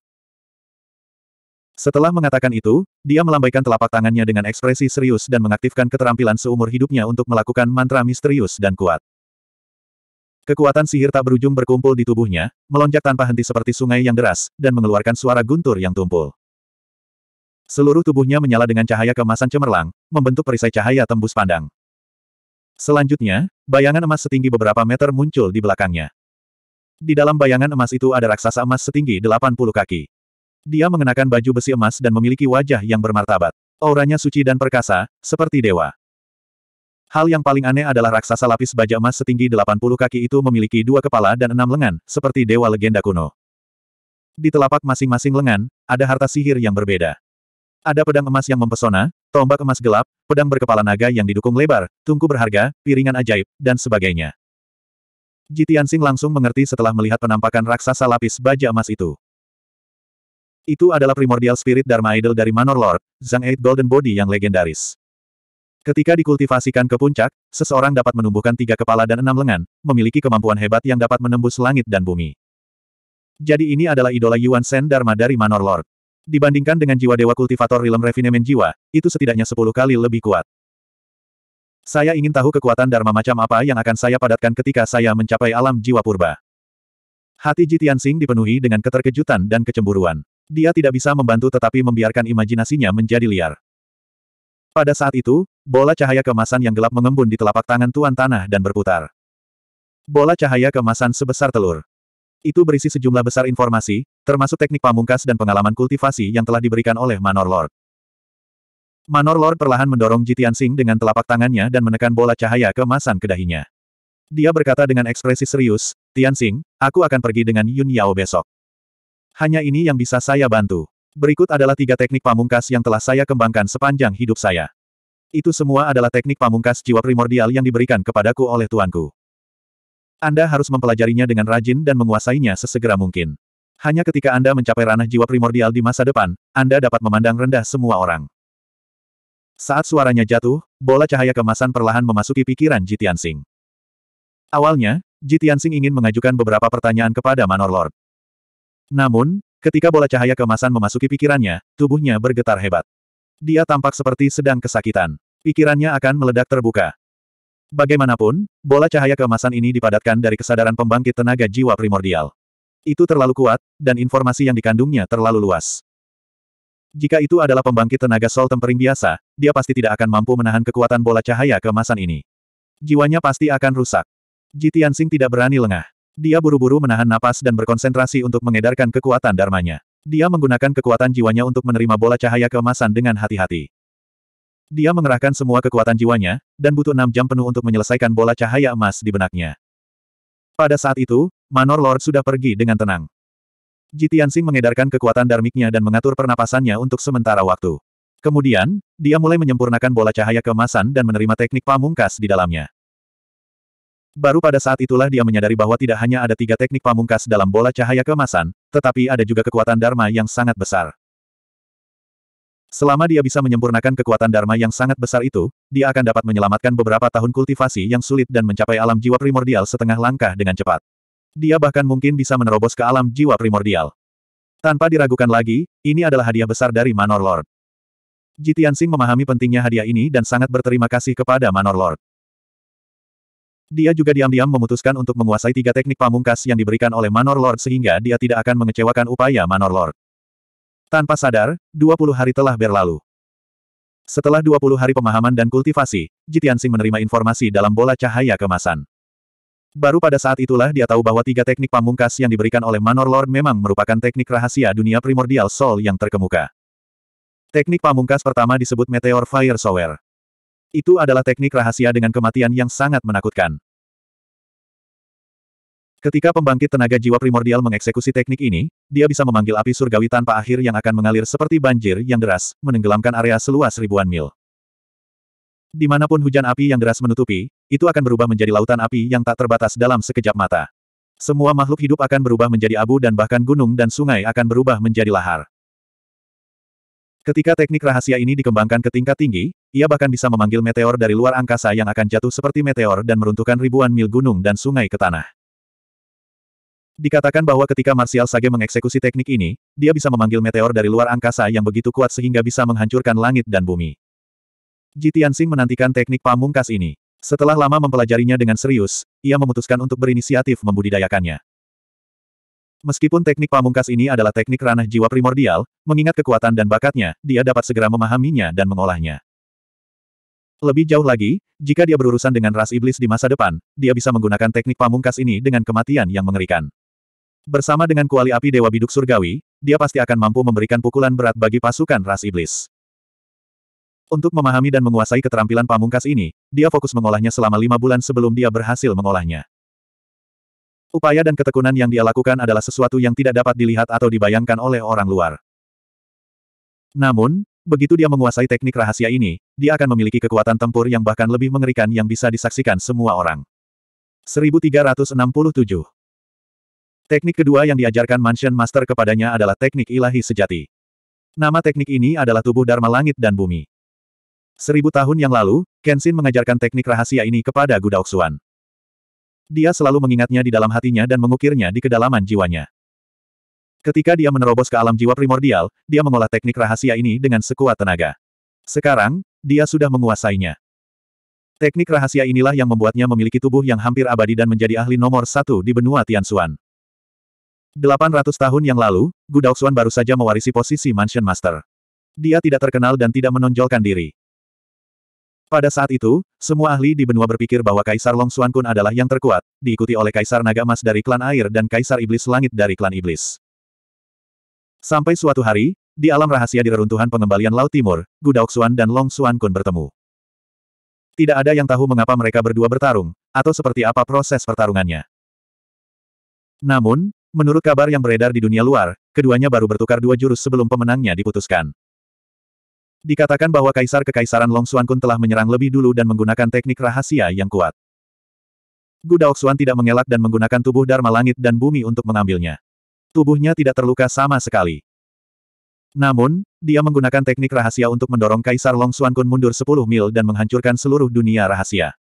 Setelah mengatakan itu, dia melambaikan telapak tangannya dengan ekspresi serius dan mengaktifkan keterampilan seumur hidupnya untuk melakukan mantra misterius dan kuat. Kekuatan sihir tak berujung berkumpul di tubuhnya, melonjak tanpa henti seperti sungai yang deras, dan mengeluarkan suara guntur yang tumpul. Seluruh tubuhnya menyala dengan cahaya kemasan cemerlang, membentuk perisai cahaya tembus pandang. Selanjutnya, bayangan emas setinggi beberapa meter muncul di belakangnya. Di dalam bayangan emas itu ada raksasa emas setinggi 80 kaki. Dia mengenakan baju besi emas dan memiliki wajah yang bermartabat. Auranya suci dan perkasa, seperti dewa. Hal yang paling aneh adalah raksasa lapis baja emas setinggi 80 kaki itu memiliki dua kepala dan enam lengan, seperti dewa legenda kuno. Di telapak masing-masing lengan, ada harta sihir yang berbeda. Ada pedang emas yang mempesona, tombak emas gelap, pedang berkepala naga yang didukung lebar, tungku berharga, piringan ajaib, dan sebagainya. Jitian Jitiansing langsung mengerti setelah melihat penampakan raksasa lapis baja emas itu. Itu adalah primordial spirit Dharma Idol dari Manor Lord, Zhang Eight Golden Body yang legendaris. Ketika dikultivasikan ke puncak, seseorang dapat menumbuhkan tiga kepala dan enam lengan, memiliki kemampuan hebat yang dapat menembus langit dan bumi. Jadi ini adalah idola Yuan Shen Dharma dari Manor Lord. Dibandingkan dengan jiwa dewa kultivator Realm Refinement Jiwa, itu setidaknya sepuluh kali lebih kuat. Saya ingin tahu kekuatan Dharma macam apa yang akan saya padatkan ketika saya mencapai alam jiwa purba. Hati Jitian Sing dipenuhi dengan keterkejutan dan kecemburuan. Dia tidak bisa membantu tetapi membiarkan imajinasinya menjadi liar. Pada saat itu, bola cahaya kemasan yang gelap mengembun di telapak tangan Tuan Tanah dan berputar. Bola cahaya kemasan sebesar telur. Itu berisi sejumlah besar informasi, termasuk teknik pamungkas dan pengalaman kultivasi yang telah diberikan oleh Manor Lord. Manor Lord perlahan mendorong Jitian Sing dengan telapak tangannya dan menekan bola cahaya ke dahinya. kedahinya. Dia berkata dengan ekspresi serius, Tian Sing, aku akan pergi dengan Yun Yao besok. Hanya ini yang bisa saya bantu. Berikut adalah tiga teknik pamungkas yang telah saya kembangkan sepanjang hidup saya. Itu semua adalah teknik pamungkas jiwa primordial yang diberikan kepadaku oleh tuanku. Anda harus mempelajarinya dengan rajin dan menguasainya sesegera mungkin. Hanya ketika Anda mencapai ranah jiwa primordial di masa depan, Anda dapat memandang rendah semua orang. Saat suaranya jatuh, bola cahaya kemasan perlahan memasuki pikiran Jitian Sing. Awalnya, Jitian Sing ingin mengajukan beberapa pertanyaan kepada Manor Lord. Namun, ketika bola cahaya kemasan memasuki pikirannya, tubuhnya bergetar hebat. Dia tampak seperti sedang kesakitan. Pikirannya akan meledak terbuka. Bagaimanapun, bola cahaya kemasan ini dipadatkan dari kesadaran pembangkit tenaga jiwa primordial. Itu terlalu kuat, dan informasi yang dikandungnya terlalu luas. Jika itu adalah pembangkit tenaga sol tempering biasa, dia pasti tidak akan mampu menahan kekuatan bola cahaya kemasan ini. Jiwanya pasti akan rusak. Jitian Sing tidak berani lengah. Dia buru-buru menahan napas dan berkonsentrasi untuk mengedarkan kekuatan dharmanya. Dia menggunakan kekuatan jiwanya untuk menerima bola cahaya kemasan dengan hati-hati. Dia mengerahkan semua kekuatan jiwanya, dan butuh enam jam penuh untuk menyelesaikan bola cahaya emas di benaknya. Pada saat itu, Manor Lord sudah pergi dengan tenang. Jitiansing mengedarkan kekuatan darmiknya dan mengatur pernapasannya untuk sementara waktu. Kemudian, dia mulai menyempurnakan bola cahaya kemasan dan menerima teknik pamungkas di dalamnya. Baru pada saat itulah dia menyadari bahwa tidak hanya ada tiga teknik pamungkas dalam bola cahaya kemasan, tetapi ada juga kekuatan Dharma yang sangat besar. Selama dia bisa menyempurnakan kekuatan Dharma yang sangat besar itu, dia akan dapat menyelamatkan beberapa tahun kultivasi yang sulit dan mencapai alam jiwa primordial setengah langkah dengan cepat. Dia bahkan mungkin bisa menerobos ke alam jiwa primordial. Tanpa diragukan lagi, ini adalah hadiah besar dari Manor Lord. Jitian Sing memahami pentingnya hadiah ini dan sangat berterima kasih kepada Manor Lord. Dia juga diam-diam memutuskan untuk menguasai tiga teknik pamungkas yang diberikan oleh Manor Lord sehingga dia tidak akan mengecewakan upaya Manor Lord. Tanpa sadar, 20 hari telah berlalu. Setelah 20 hari pemahaman dan kultivasi, Jitian Sing menerima informasi dalam bola cahaya kemasan. Baru pada saat itulah dia tahu bahwa tiga teknik pamungkas yang diberikan oleh Manor Lord memang merupakan teknik rahasia dunia primordial Soul yang terkemuka. Teknik pamungkas pertama disebut Meteor Fire Shower. Itu adalah teknik rahasia dengan kematian yang sangat menakutkan. Ketika pembangkit tenaga jiwa primordial mengeksekusi teknik ini, dia bisa memanggil api surgawi tanpa akhir yang akan mengalir seperti banjir yang deras, menenggelamkan area seluas ribuan mil. Dimanapun hujan api yang deras menutupi, itu akan berubah menjadi lautan api yang tak terbatas dalam sekejap mata. Semua makhluk hidup akan berubah menjadi abu dan bahkan gunung dan sungai akan berubah menjadi lahar. Ketika teknik rahasia ini dikembangkan ke tingkat tinggi, ia bahkan bisa memanggil meteor dari luar angkasa yang akan jatuh seperti meteor dan meruntuhkan ribuan mil gunung dan sungai ke tanah. Dikatakan bahwa ketika Martial Sage mengeksekusi teknik ini, dia bisa memanggil meteor dari luar angkasa yang begitu kuat sehingga bisa menghancurkan langit dan bumi. Jitian Sing menantikan teknik pamungkas ini. Setelah lama mempelajarinya dengan serius, ia memutuskan untuk berinisiatif membudidayakannya. Meskipun teknik pamungkas ini adalah teknik ranah jiwa primordial, mengingat kekuatan dan bakatnya, dia dapat segera memahaminya dan mengolahnya. Lebih jauh lagi, jika dia berurusan dengan ras iblis di masa depan, dia bisa menggunakan teknik pamungkas ini dengan kematian yang mengerikan. Bersama dengan kuali api Dewa Biduk Surgawi, dia pasti akan mampu memberikan pukulan berat bagi pasukan ras iblis. Untuk memahami dan menguasai keterampilan pamungkas ini, dia fokus mengolahnya selama lima bulan sebelum dia berhasil mengolahnya. Upaya dan ketekunan yang dia lakukan adalah sesuatu yang tidak dapat dilihat atau dibayangkan oleh orang luar. Namun, begitu dia menguasai teknik rahasia ini, dia akan memiliki kekuatan tempur yang bahkan lebih mengerikan yang bisa disaksikan semua orang. 1367 Teknik kedua yang diajarkan Mansion Master kepadanya adalah teknik ilahi sejati. Nama teknik ini adalah tubuh Dharma Langit dan Bumi. Seribu tahun yang lalu, Kenshin mengajarkan teknik rahasia ini kepada Gudaoksuan. Dia selalu mengingatnya di dalam hatinya dan mengukirnya di kedalaman jiwanya. Ketika dia menerobos ke alam jiwa primordial, dia mengolah teknik rahasia ini dengan sekuat tenaga. Sekarang, dia sudah menguasainya. Teknik rahasia inilah yang membuatnya memiliki tubuh yang hampir abadi dan menjadi ahli nomor satu di benua Tianxuan. 800 tahun yang lalu, Gudauksuan baru saja mewarisi posisi Mansion Master. Dia tidak terkenal dan tidak menonjolkan diri. Pada saat itu, semua ahli di benua berpikir bahwa Kaisar Long Xuan Kun adalah yang terkuat, diikuti oleh Kaisar Naga Mas dari klan air dan Kaisar Iblis Langit dari klan Iblis. Sampai suatu hari, di alam rahasia di reruntuhan pengembalian Laut Timur, Gudaok Xuan dan Long Xuan Kun bertemu. Tidak ada yang tahu mengapa mereka berdua bertarung, atau seperti apa proses pertarungannya. Namun, menurut kabar yang beredar di dunia luar, keduanya baru bertukar dua jurus sebelum pemenangnya diputuskan. Dikatakan bahwa Kaisar Kekaisaran Long Xuan Kun telah menyerang lebih dulu dan menggunakan teknik rahasia yang kuat. Gu Daoxuan tidak mengelak dan menggunakan tubuh Dharma Langit dan Bumi untuk mengambilnya. Tubuhnya tidak terluka sama sekali. Namun, dia menggunakan teknik rahasia untuk mendorong Kaisar Long Xuan Kun mundur 10 mil dan menghancurkan seluruh dunia rahasia.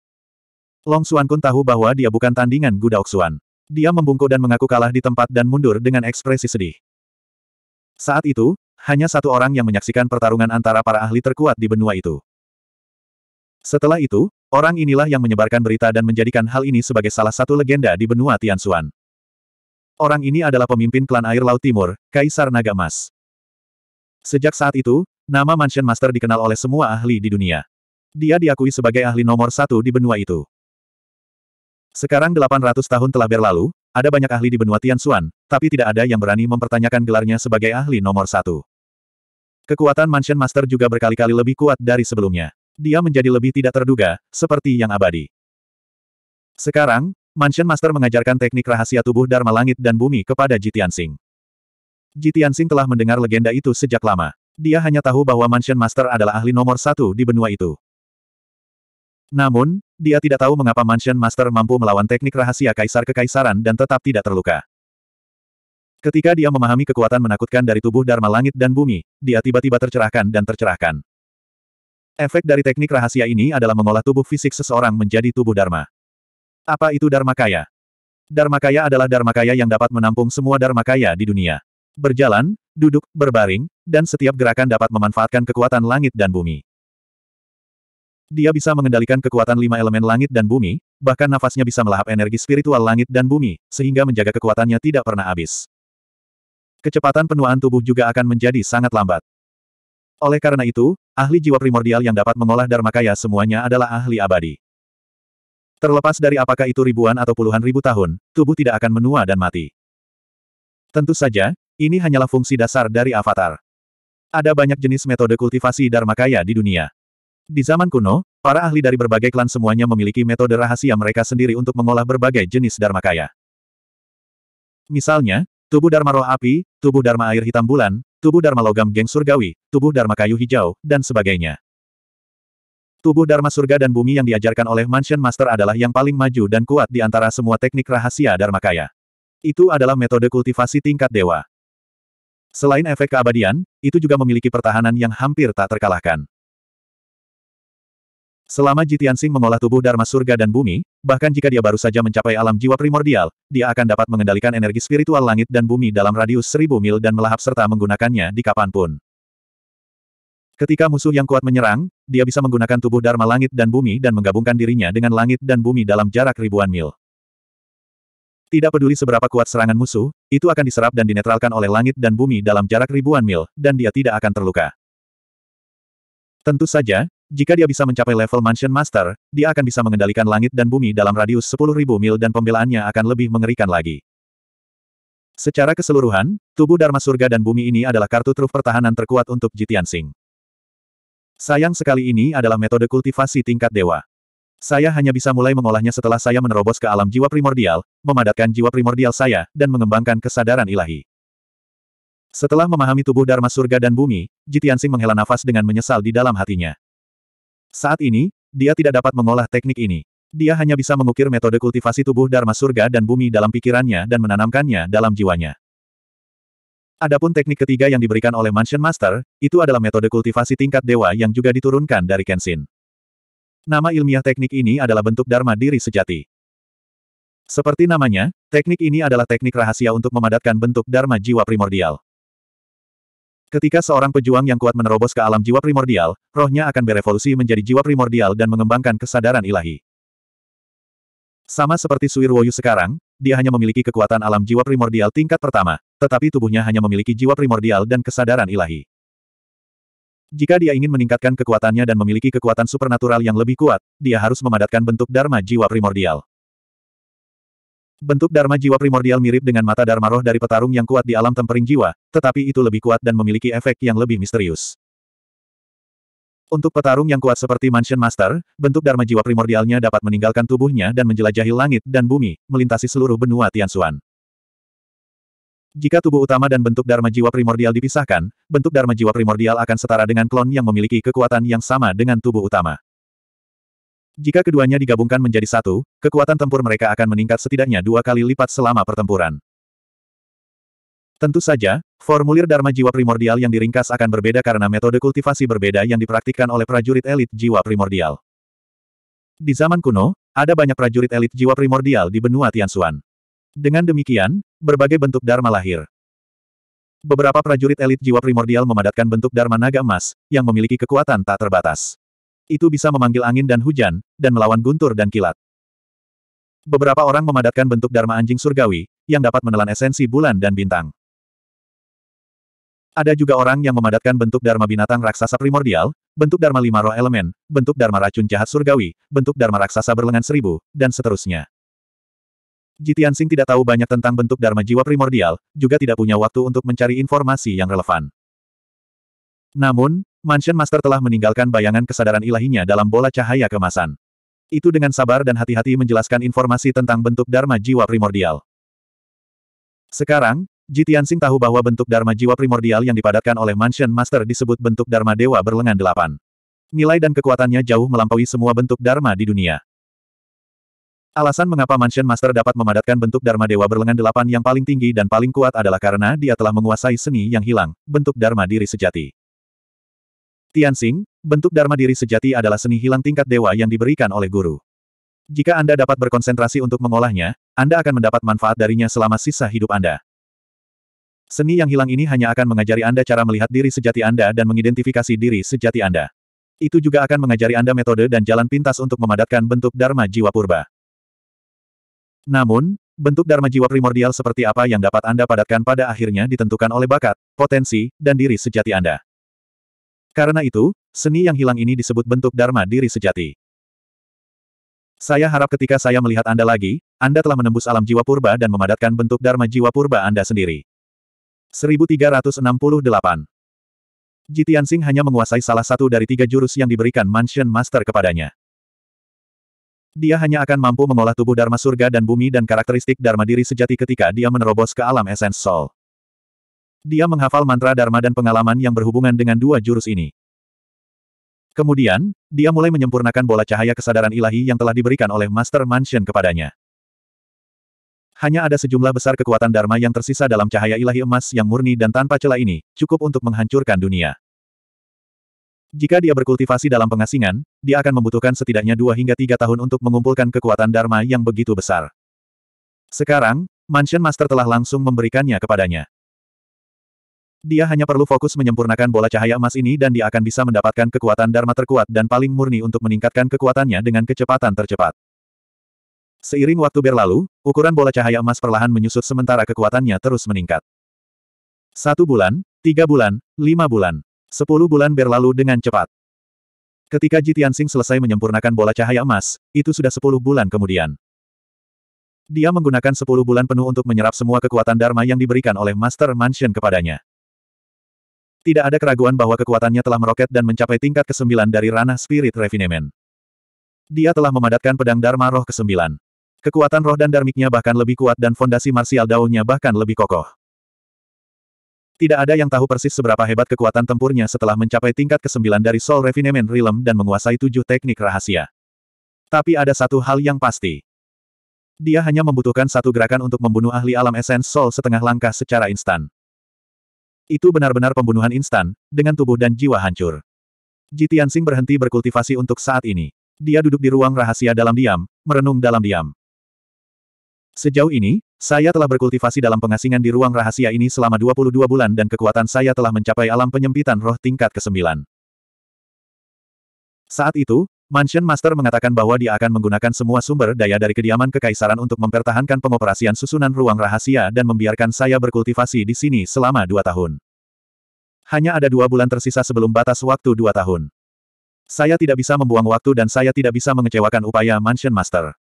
Long Xuan Kun tahu bahwa dia bukan tandingan Gu Daoxuan. Dia membungkuk dan mengaku kalah di tempat dan mundur dengan ekspresi sedih. Saat itu, hanya satu orang yang menyaksikan pertarungan antara para ahli terkuat di benua itu. Setelah itu, orang inilah yang menyebarkan berita dan menjadikan hal ini sebagai salah satu legenda di benua Tianxuan. Orang ini adalah pemimpin klan air laut timur, Kaisar Naga Mas. Sejak saat itu, nama Mansion Master dikenal oleh semua ahli di dunia. Dia diakui sebagai ahli nomor satu di benua itu. Sekarang 800 tahun telah berlalu, ada banyak ahli di benua Tian Tianxuan, tapi tidak ada yang berani mempertanyakan gelarnya sebagai ahli nomor satu. Kekuatan Mansion Master juga berkali-kali lebih kuat dari sebelumnya. Dia menjadi lebih tidak terduga, seperti yang abadi. Sekarang, Mansion Master mengajarkan teknik rahasia tubuh Dharma Langit dan Bumi kepada Jitian Singh. Jitian Singh telah mendengar legenda itu sejak lama. Dia hanya tahu bahwa Mansion Master adalah ahli nomor satu di benua itu. Namun, dia tidak tahu mengapa Mansion Master mampu melawan teknik rahasia kaisar kekaisaran dan tetap tidak terluka. Ketika dia memahami kekuatan menakutkan dari tubuh Dharma Langit dan Bumi, dia tiba-tiba tercerahkan dan tercerahkan. Efek dari teknik rahasia ini adalah mengolah tubuh fisik seseorang menjadi tubuh Dharma. Apa itu Dharma Kaya? Dharma Kaya adalah Dharma Kaya yang dapat menampung semua Dharma Kaya di dunia. Berjalan, duduk, berbaring, dan setiap gerakan dapat memanfaatkan kekuatan langit dan bumi. Dia bisa mengendalikan kekuatan lima elemen langit dan bumi, bahkan nafasnya bisa melahap energi spiritual langit dan bumi, sehingga menjaga kekuatannya tidak pernah habis. Kecepatan penuaan tubuh juga akan menjadi sangat lambat. Oleh karena itu, ahli jiwa primordial yang dapat mengolah dharma kaya semuanya adalah ahli abadi. Terlepas dari apakah itu ribuan atau puluhan ribu tahun, tubuh tidak akan menua dan mati. Tentu saja, ini hanyalah fungsi dasar dari avatar. Ada banyak jenis metode kultivasi dharma kaya di dunia. Di zaman kuno, para ahli dari berbagai klan semuanya memiliki metode rahasia mereka sendiri untuk mengolah berbagai jenis dharma kaya. Misalnya, tubuh dharma roh api, tubuh dharma air hitam bulan, tubuh dharma logam geng surgawi, tubuh dharma kayu hijau, dan sebagainya. Tubuh dharma surga dan bumi yang diajarkan oleh Mansion Master adalah yang paling maju dan kuat di antara semua teknik rahasia dharma kaya. Itu adalah metode kultivasi tingkat dewa. Selain efek keabadian, itu juga memiliki pertahanan yang hampir tak terkalahkan. Selama Jitian Sing mengolah tubuh Dharma surga dan bumi, bahkan jika dia baru saja mencapai alam jiwa primordial, dia akan dapat mengendalikan energi spiritual langit dan bumi dalam radius seribu mil dan melahap serta menggunakannya di kapanpun. Ketika musuh yang kuat menyerang, dia bisa menggunakan tubuh Dharma langit dan bumi dan menggabungkan dirinya dengan langit dan bumi dalam jarak ribuan mil. Tidak peduli seberapa kuat serangan musuh, itu akan diserap dan dinetralkan oleh langit dan bumi dalam jarak ribuan mil, dan dia tidak akan terluka. Tentu saja, jika dia bisa mencapai level Mansion Master, dia akan bisa mengendalikan langit dan bumi dalam radius 10.000 mil dan pembelaannya akan lebih mengerikan lagi. Secara keseluruhan, tubuh Dharma Surga dan bumi ini adalah kartu truf pertahanan terkuat untuk Jitian Sing. Sayang sekali ini adalah metode kultivasi tingkat dewa. Saya hanya bisa mulai mengolahnya setelah saya menerobos ke alam jiwa primordial, memadatkan jiwa primordial saya, dan mengembangkan kesadaran ilahi. Setelah memahami tubuh Dharma Surga dan Bumi, Jitian Jitiansing menghela nafas dengan menyesal di dalam hatinya. Saat ini, dia tidak dapat mengolah teknik ini. Dia hanya bisa mengukir metode kultivasi tubuh Dharma surga dan bumi dalam pikirannya dan menanamkannya dalam jiwanya. Adapun teknik ketiga yang diberikan oleh Mansion Master, itu adalah metode kultivasi tingkat dewa yang juga diturunkan dari Kenshin. Nama ilmiah teknik ini adalah bentuk Dharma diri sejati. Seperti namanya, teknik ini adalah teknik rahasia untuk memadatkan bentuk Dharma jiwa primordial. Ketika seorang pejuang yang kuat menerobos ke alam jiwa primordial, rohnya akan berevolusi menjadi jiwa primordial dan mengembangkan kesadaran ilahi. Sama seperti Woyu sekarang, dia hanya memiliki kekuatan alam jiwa primordial tingkat pertama, tetapi tubuhnya hanya memiliki jiwa primordial dan kesadaran ilahi. Jika dia ingin meningkatkan kekuatannya dan memiliki kekuatan supernatural yang lebih kuat, dia harus memadatkan bentuk Dharma jiwa primordial. Bentuk Dharma jiwa primordial mirip dengan mata Dharma roh dari petarung yang kuat di alam tempering jiwa, tetapi itu lebih kuat dan memiliki efek yang lebih misterius. Untuk petarung yang kuat seperti Mansion Master, bentuk Dharma jiwa primordialnya dapat meninggalkan tubuhnya dan menjelajahi langit dan bumi, melintasi seluruh benua Tianxuan. Jika tubuh utama dan bentuk Dharma jiwa primordial dipisahkan, bentuk Dharma jiwa primordial akan setara dengan klon yang memiliki kekuatan yang sama dengan tubuh utama. Jika keduanya digabungkan menjadi satu, kekuatan tempur mereka akan meningkat setidaknya dua kali lipat selama pertempuran. Tentu saja, formulir Dharma Jiwa Primordial yang diringkas akan berbeda karena metode kultivasi berbeda yang dipraktikkan oleh prajurit elit Jiwa Primordial. Di zaman kuno, ada banyak prajurit elit Jiwa Primordial di benua Tianxuan. Dengan demikian, berbagai bentuk Dharma lahir. Beberapa prajurit elit Jiwa Primordial memadatkan bentuk Dharma Naga Emas, yang memiliki kekuatan tak terbatas itu bisa memanggil angin dan hujan, dan melawan guntur dan kilat. Beberapa orang memadatkan bentuk Dharma anjing surgawi, yang dapat menelan esensi bulan dan bintang. Ada juga orang yang memadatkan bentuk Dharma binatang raksasa primordial, bentuk Dharma lima roh elemen, bentuk Dharma racun jahat surgawi, bentuk Dharma raksasa berlengan seribu, dan seterusnya. Jitian Sing tidak tahu banyak tentang bentuk Dharma jiwa primordial, juga tidak punya waktu untuk mencari informasi yang relevan. Namun, Mansion Master telah meninggalkan bayangan kesadaran ilahinya dalam bola cahaya kemasan. Itu dengan sabar dan hati-hati menjelaskan informasi tentang bentuk Dharma Jiwa Primordial. Sekarang, Jitiansing tahu bahwa bentuk Dharma Jiwa Primordial yang dipadatkan oleh Mansion Master disebut bentuk Dharma Dewa berlengan delapan. Nilai dan kekuatannya jauh melampaui semua bentuk Dharma di dunia. Alasan mengapa Mansion Master dapat memadatkan bentuk Dharma Dewa berlengan delapan yang paling tinggi dan paling kuat adalah karena dia telah menguasai seni yang hilang, bentuk Dharma diri sejati. Tianxing, bentuk Dharma diri sejati adalah seni hilang tingkat dewa yang diberikan oleh guru. Jika Anda dapat berkonsentrasi untuk mengolahnya, Anda akan mendapat manfaat darinya selama sisa hidup Anda. Seni yang hilang ini hanya akan mengajari Anda cara melihat diri sejati Anda dan mengidentifikasi diri sejati Anda. Itu juga akan mengajari Anda metode dan jalan pintas untuk memadatkan bentuk Dharma Jiwa Purba. Namun, bentuk Dharma Jiwa primordial seperti apa yang dapat Anda padatkan pada akhirnya ditentukan oleh bakat, potensi, dan diri sejati Anda. Karena itu, seni yang hilang ini disebut bentuk dharma diri sejati. Saya harap ketika saya melihat Anda lagi, Anda telah menembus alam jiwa purba dan memadatkan bentuk dharma jiwa purba Anda sendiri. 1368 Jitian Singh hanya menguasai salah satu dari tiga jurus yang diberikan Mansion Master kepadanya. Dia hanya akan mampu mengolah tubuh Dharma surga dan bumi dan karakteristik Dharma diri sejati ketika dia menerobos ke alam esens Soul. Dia menghafal mantra Dharma dan pengalaman yang berhubungan dengan dua jurus ini. Kemudian, dia mulai menyempurnakan bola cahaya kesadaran ilahi yang telah diberikan oleh Master Mansion kepadanya. Hanya ada sejumlah besar kekuatan Dharma yang tersisa dalam cahaya ilahi emas yang murni dan tanpa celah ini, cukup untuk menghancurkan dunia. Jika dia berkultivasi dalam pengasingan, dia akan membutuhkan setidaknya dua hingga tiga tahun untuk mengumpulkan kekuatan Dharma yang begitu besar. Sekarang, Mansion Master telah langsung memberikannya kepadanya. Dia hanya perlu fokus menyempurnakan bola cahaya emas ini dan dia akan bisa mendapatkan kekuatan Dharma terkuat dan paling murni untuk meningkatkan kekuatannya dengan kecepatan tercepat. Seiring waktu berlalu, ukuran bola cahaya emas perlahan menyusut sementara kekuatannya terus meningkat. Satu bulan, tiga bulan, lima bulan, sepuluh bulan berlalu dengan cepat. Ketika Jitiansing selesai menyempurnakan bola cahaya emas, itu sudah sepuluh bulan kemudian. Dia menggunakan sepuluh bulan penuh untuk menyerap semua kekuatan Dharma yang diberikan oleh Master Mansion kepadanya. Tidak ada keraguan bahwa kekuatannya telah meroket dan mencapai tingkat ke-9 dari ranah spirit refinement. Dia telah memadatkan pedang Dharma roh ke-9. Kekuatan roh dan darmiknya bahkan lebih kuat dan fondasi martial daunnya bahkan lebih kokoh. Tidak ada yang tahu persis seberapa hebat kekuatan tempurnya setelah mencapai tingkat ke-9 dari Soul Refinement Realm dan menguasai tujuh teknik rahasia. Tapi ada satu hal yang pasti. Dia hanya membutuhkan satu gerakan untuk membunuh ahli alam esens Soul setengah langkah secara instan. Itu benar-benar pembunuhan instan, dengan tubuh dan jiwa hancur. Ji Tianxing berhenti berkultivasi untuk saat ini. Dia duduk di ruang rahasia dalam diam, merenung dalam diam. Sejauh ini, saya telah berkultivasi dalam pengasingan di ruang rahasia ini selama 22 bulan dan kekuatan saya telah mencapai alam penyempitan roh tingkat ke-9. Saat itu, Mansion Master mengatakan bahwa dia akan menggunakan semua sumber daya dari kediaman kekaisaran untuk mempertahankan pengoperasian susunan ruang rahasia dan membiarkan saya berkultivasi di sini selama dua tahun. Hanya ada dua bulan tersisa sebelum batas waktu dua tahun. Saya tidak bisa membuang waktu dan saya tidak bisa mengecewakan upaya Mansion Master.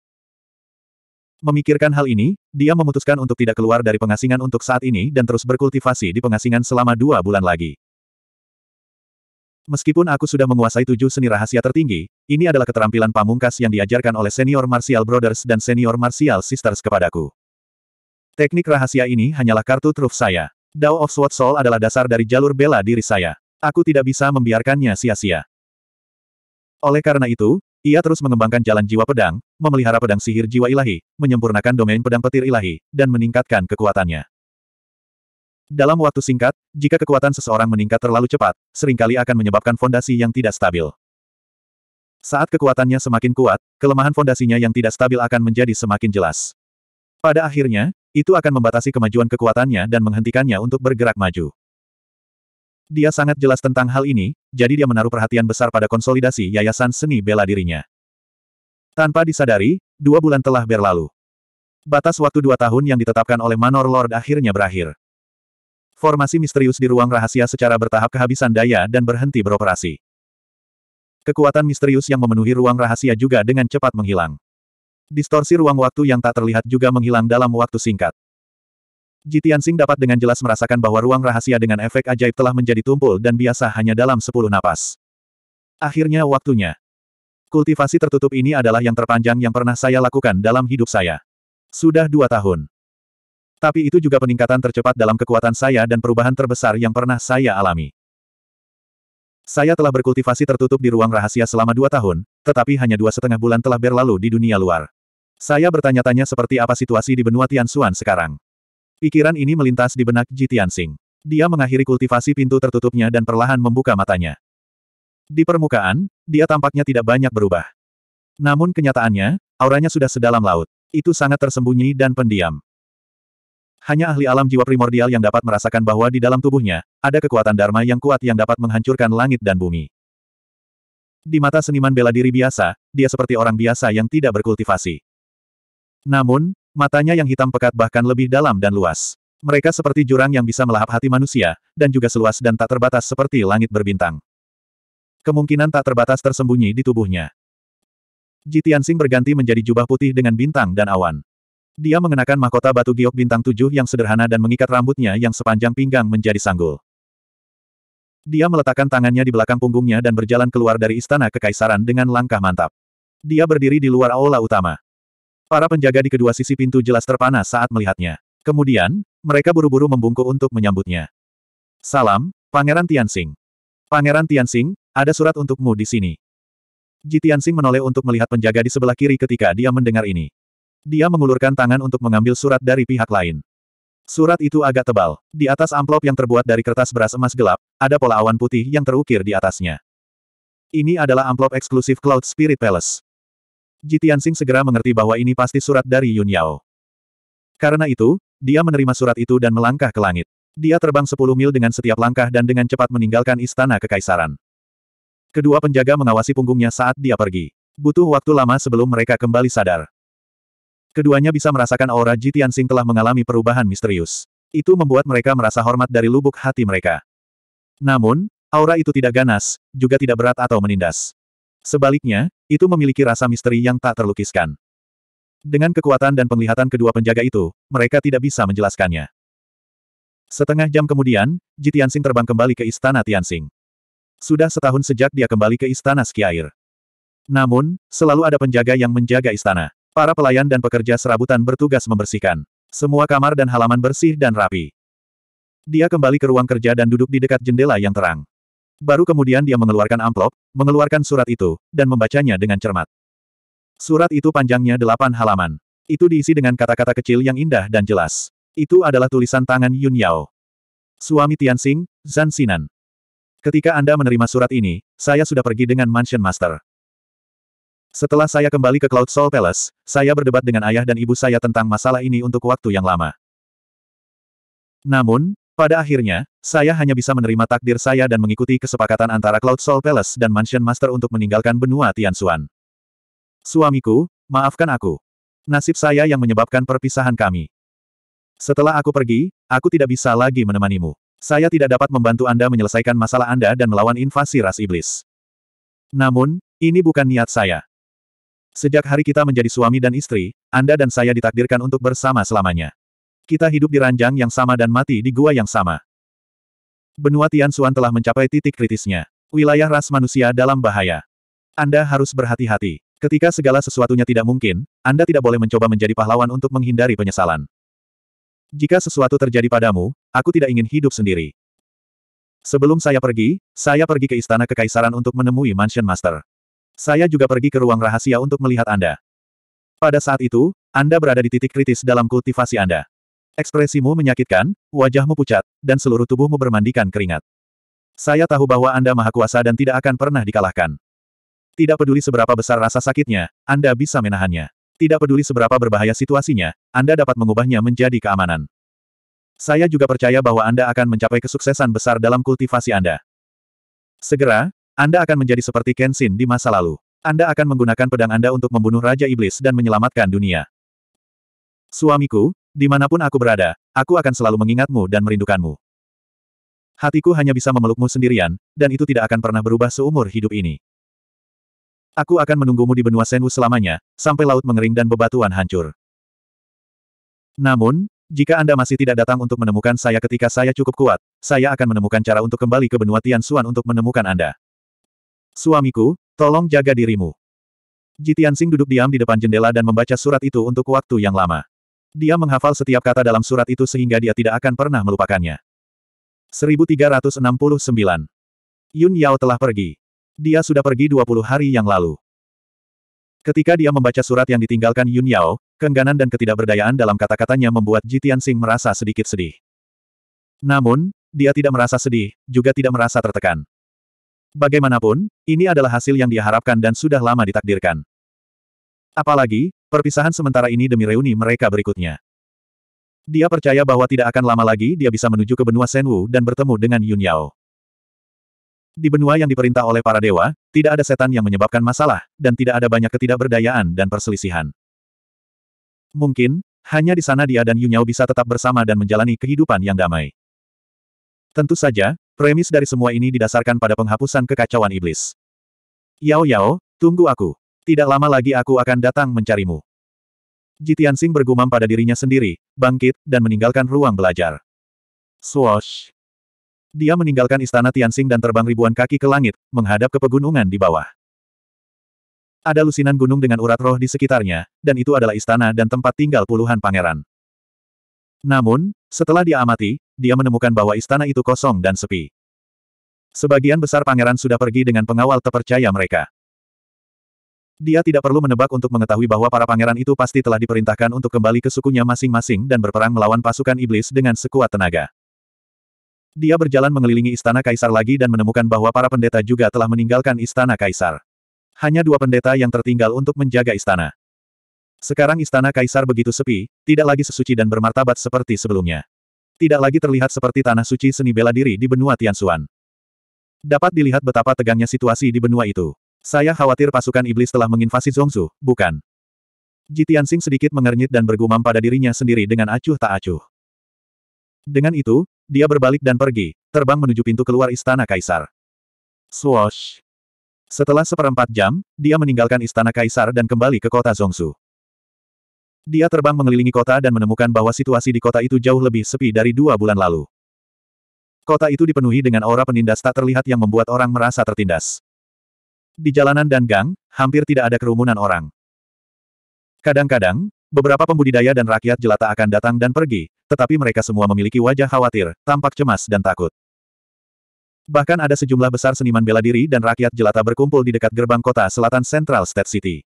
Memikirkan hal ini, dia memutuskan untuk tidak keluar dari pengasingan untuk saat ini dan terus berkultivasi di pengasingan selama dua bulan lagi. Meskipun aku sudah menguasai tujuh seni rahasia tertinggi, ini adalah keterampilan pamungkas yang diajarkan oleh senior martial brothers dan senior martial sisters kepadaku. Teknik rahasia ini hanyalah kartu truf saya. Dao of Sword Soul adalah dasar dari jalur bela diri saya. Aku tidak bisa membiarkannya sia-sia. Oleh karena itu, ia terus mengembangkan jalan jiwa pedang, memelihara pedang sihir jiwa ilahi, menyempurnakan domain pedang petir ilahi, dan meningkatkan kekuatannya. Dalam waktu singkat, jika kekuatan seseorang meningkat terlalu cepat, seringkali akan menyebabkan fondasi yang tidak stabil. Saat kekuatannya semakin kuat, kelemahan fondasinya yang tidak stabil akan menjadi semakin jelas. Pada akhirnya, itu akan membatasi kemajuan kekuatannya dan menghentikannya untuk bergerak maju. Dia sangat jelas tentang hal ini, jadi dia menaruh perhatian besar pada konsolidasi Yayasan Seni Bela Dirinya. Tanpa disadari, dua bulan telah berlalu. Batas waktu dua tahun yang ditetapkan oleh Manor Lord akhirnya berakhir. Formasi misterius di ruang rahasia secara bertahap kehabisan daya dan berhenti beroperasi. Kekuatan misterius yang memenuhi ruang rahasia juga dengan cepat menghilang. Distorsi ruang waktu yang tak terlihat juga menghilang dalam waktu singkat. Jitiansing dapat dengan jelas merasakan bahwa ruang rahasia dengan efek ajaib telah menjadi tumpul dan biasa hanya dalam sepuluh napas. Akhirnya waktunya. Kultivasi tertutup ini adalah yang terpanjang yang pernah saya lakukan dalam hidup saya. Sudah dua tahun. Tapi itu juga peningkatan tercepat dalam kekuatan saya dan perubahan terbesar yang pernah saya alami. Saya telah berkultivasi tertutup di ruang rahasia selama dua tahun, tetapi hanya dua setengah bulan telah berlalu di dunia luar. Saya bertanya-tanya seperti apa situasi di benua Tianxuan sekarang. Pikiran ini melintas di benak Ji Tianxing. Dia mengakhiri kultivasi pintu tertutupnya dan perlahan membuka matanya. Di permukaan, dia tampaknya tidak banyak berubah. Namun kenyataannya, auranya sudah sedalam laut. Itu sangat tersembunyi dan pendiam. Hanya ahli alam jiwa primordial yang dapat merasakan bahwa di dalam tubuhnya, ada kekuatan Dharma yang kuat yang dapat menghancurkan langit dan bumi. Di mata seniman bela diri biasa, dia seperti orang biasa yang tidak berkultivasi. Namun, matanya yang hitam pekat bahkan lebih dalam dan luas. Mereka seperti jurang yang bisa melahap hati manusia, dan juga seluas dan tak terbatas seperti langit berbintang. Kemungkinan tak terbatas tersembunyi di tubuhnya. Jitian Jitiansing berganti menjadi jubah putih dengan bintang dan awan. Dia mengenakan mahkota batu giok bintang tujuh yang sederhana dan mengikat rambutnya yang sepanjang pinggang menjadi sanggul. Dia meletakkan tangannya di belakang punggungnya dan berjalan keluar dari istana kekaisaran dengan langkah mantap. Dia berdiri di luar aula utama. Para penjaga di kedua sisi pintu jelas terpana saat melihatnya. Kemudian, mereka buru-buru membungkuk untuk menyambutnya. Salam, Pangeran Tianxing. Pangeran Tianxing, ada surat untukmu di sini. Ji Tianxing menoleh untuk melihat penjaga di sebelah kiri ketika dia mendengar ini. Dia mengulurkan tangan untuk mengambil surat dari pihak lain. Surat itu agak tebal. Di atas amplop yang terbuat dari kertas beras emas gelap, ada pola awan putih yang terukir di atasnya. Ini adalah amplop eksklusif Cloud Spirit Palace. Jitiansing segera mengerti bahwa ini pasti surat dari Yun Yao. Karena itu, dia menerima surat itu dan melangkah ke langit. Dia terbang 10 mil dengan setiap langkah dan dengan cepat meninggalkan istana kekaisaran. Kedua penjaga mengawasi punggungnya saat dia pergi. Butuh waktu lama sebelum mereka kembali sadar. Keduanya bisa merasakan aura Ji Tianxing telah mengalami perubahan misterius. Itu membuat mereka merasa hormat dari lubuk hati mereka. Namun, aura itu tidak ganas, juga tidak berat atau menindas. Sebaliknya, itu memiliki rasa misteri yang tak terlukiskan. Dengan kekuatan dan penglihatan kedua penjaga itu, mereka tidak bisa menjelaskannya. Setengah jam kemudian, Ji Tianxing terbang kembali ke Istana Tianxing. Sudah setahun sejak dia kembali ke Istana Ski Namun, selalu ada penjaga yang menjaga istana. Para pelayan dan pekerja serabutan bertugas membersihkan. Semua kamar dan halaman bersih dan rapi. Dia kembali ke ruang kerja dan duduk di dekat jendela yang terang. Baru kemudian dia mengeluarkan amplop, mengeluarkan surat itu, dan membacanya dengan cermat. Surat itu panjangnya delapan halaman. Itu diisi dengan kata-kata kecil yang indah dan jelas. Itu adalah tulisan tangan Yun Yao. Suami Tianxing, Zan Sinan. Ketika Anda menerima surat ini, saya sudah pergi dengan Mansion Master. Setelah saya kembali ke Cloud Soul Palace, saya berdebat dengan ayah dan ibu saya tentang masalah ini untuk waktu yang lama. Namun, pada akhirnya, saya hanya bisa menerima takdir saya dan mengikuti kesepakatan antara Cloud Soul Palace dan Mansion Master untuk meninggalkan benua Tianxuan. Suamiku, maafkan aku. Nasib saya yang menyebabkan perpisahan kami. Setelah aku pergi, aku tidak bisa lagi menemanimu. Saya tidak dapat membantu Anda menyelesaikan masalah Anda dan melawan invasi ras iblis. Namun, ini bukan niat saya. Sejak hari kita menjadi suami dan istri, Anda dan saya ditakdirkan untuk bersama selamanya. Kita hidup di ranjang yang sama dan mati di gua yang sama. Benua Tian Suan telah mencapai titik kritisnya. Wilayah ras manusia dalam bahaya. Anda harus berhati-hati. Ketika segala sesuatunya tidak mungkin, Anda tidak boleh mencoba menjadi pahlawan untuk menghindari penyesalan. Jika sesuatu terjadi padamu, aku tidak ingin hidup sendiri. Sebelum saya pergi, saya pergi ke istana kekaisaran untuk menemui Mansion Master. Saya juga pergi ke ruang rahasia untuk melihat Anda. Pada saat itu, Anda berada di titik kritis dalam kultivasi Anda. Ekspresimu menyakitkan, wajahmu pucat, dan seluruh tubuhmu bermandikan keringat. Saya tahu bahwa Anda maha kuasa dan tidak akan pernah dikalahkan. Tidak peduli seberapa besar rasa sakitnya, Anda bisa menahannya. Tidak peduli seberapa berbahaya situasinya, Anda dapat mengubahnya menjadi keamanan. Saya juga percaya bahwa Anda akan mencapai kesuksesan besar dalam kultivasi Anda. Segera, anda akan menjadi seperti Kenshin di masa lalu. Anda akan menggunakan pedang Anda untuk membunuh Raja Iblis dan menyelamatkan dunia. Suamiku, dimanapun aku berada, aku akan selalu mengingatmu dan merindukanmu. Hatiku hanya bisa memelukmu sendirian, dan itu tidak akan pernah berubah seumur hidup ini. Aku akan menunggumu di benua Senwu selamanya, sampai laut mengering dan bebatuan hancur. Namun, jika Anda masih tidak datang untuk menemukan saya ketika saya cukup kuat, saya akan menemukan cara untuk kembali ke benua Tian Xuan untuk menemukan Anda. Suamiku, tolong jaga dirimu. Jitiansing duduk diam di depan jendela dan membaca surat itu untuk waktu yang lama. Dia menghafal setiap kata dalam surat itu sehingga dia tidak akan pernah melupakannya. 1369. Yun Yao telah pergi. Dia sudah pergi 20 hari yang lalu. Ketika dia membaca surat yang ditinggalkan Yun Yao, kengganan dan ketidakberdayaan dalam kata-katanya membuat Jitiansing merasa sedikit sedih. Namun, dia tidak merasa sedih, juga tidak merasa tertekan. Bagaimanapun, ini adalah hasil yang dia harapkan dan sudah lama ditakdirkan. Apalagi, perpisahan sementara ini demi reuni mereka berikutnya. Dia percaya bahwa tidak akan lama lagi dia bisa menuju ke benua Senwu dan bertemu dengan Yun Yao. Di benua yang diperintah oleh para dewa, tidak ada setan yang menyebabkan masalah, dan tidak ada banyak ketidakberdayaan dan perselisihan. Mungkin, hanya di sana dia dan Yun Yao bisa tetap bersama dan menjalani kehidupan yang damai. Tentu saja, premis dari semua ini didasarkan pada penghapusan kekacauan iblis. Yao Yao, tunggu aku. Tidak lama lagi aku akan datang mencarimu. Jitian Sing bergumam pada dirinya sendiri, bangkit, dan meninggalkan ruang belajar. Swoosh! Dia meninggalkan istana Tianxing dan terbang ribuan kaki ke langit, menghadap ke pegunungan di bawah. Ada lusinan gunung dengan urat roh di sekitarnya, dan itu adalah istana dan tempat tinggal puluhan pangeran. Namun, setelah dia amati, dia menemukan bahwa istana itu kosong dan sepi. Sebagian besar pangeran sudah pergi dengan pengawal terpercaya mereka. Dia tidak perlu menebak untuk mengetahui bahwa para pangeran itu pasti telah diperintahkan untuk kembali ke sukunya masing-masing dan berperang melawan pasukan iblis dengan sekuat tenaga. Dia berjalan mengelilingi istana kaisar lagi dan menemukan bahwa para pendeta juga telah meninggalkan istana kaisar. Hanya dua pendeta yang tertinggal untuk menjaga istana. Sekarang istana kaisar begitu sepi, tidak lagi sesuci dan bermartabat seperti sebelumnya. Tidak lagi terlihat seperti tanah suci seni bela diri di benua Tianxuan. Dapat dilihat betapa tegangnya situasi di benua itu. Saya khawatir pasukan iblis telah menginvasi Zongzu, bukan? Ji Tianxing sedikit mengernyit dan bergumam pada dirinya sendiri dengan acuh tak acuh. Dengan itu, dia berbalik dan pergi, terbang menuju pintu keluar istana kaisar. Swoosh! Setelah seperempat jam, dia meninggalkan istana kaisar dan kembali ke kota Zongzu. Dia terbang mengelilingi kota dan menemukan bahwa situasi di kota itu jauh lebih sepi dari dua bulan lalu. Kota itu dipenuhi dengan aura penindas tak terlihat yang membuat orang merasa tertindas. Di jalanan dan gang, hampir tidak ada kerumunan orang. Kadang-kadang, beberapa pembudidaya dan rakyat jelata akan datang dan pergi, tetapi mereka semua memiliki wajah khawatir, tampak cemas dan takut. Bahkan ada sejumlah besar seniman bela diri dan rakyat jelata berkumpul di dekat gerbang kota selatan Central State City.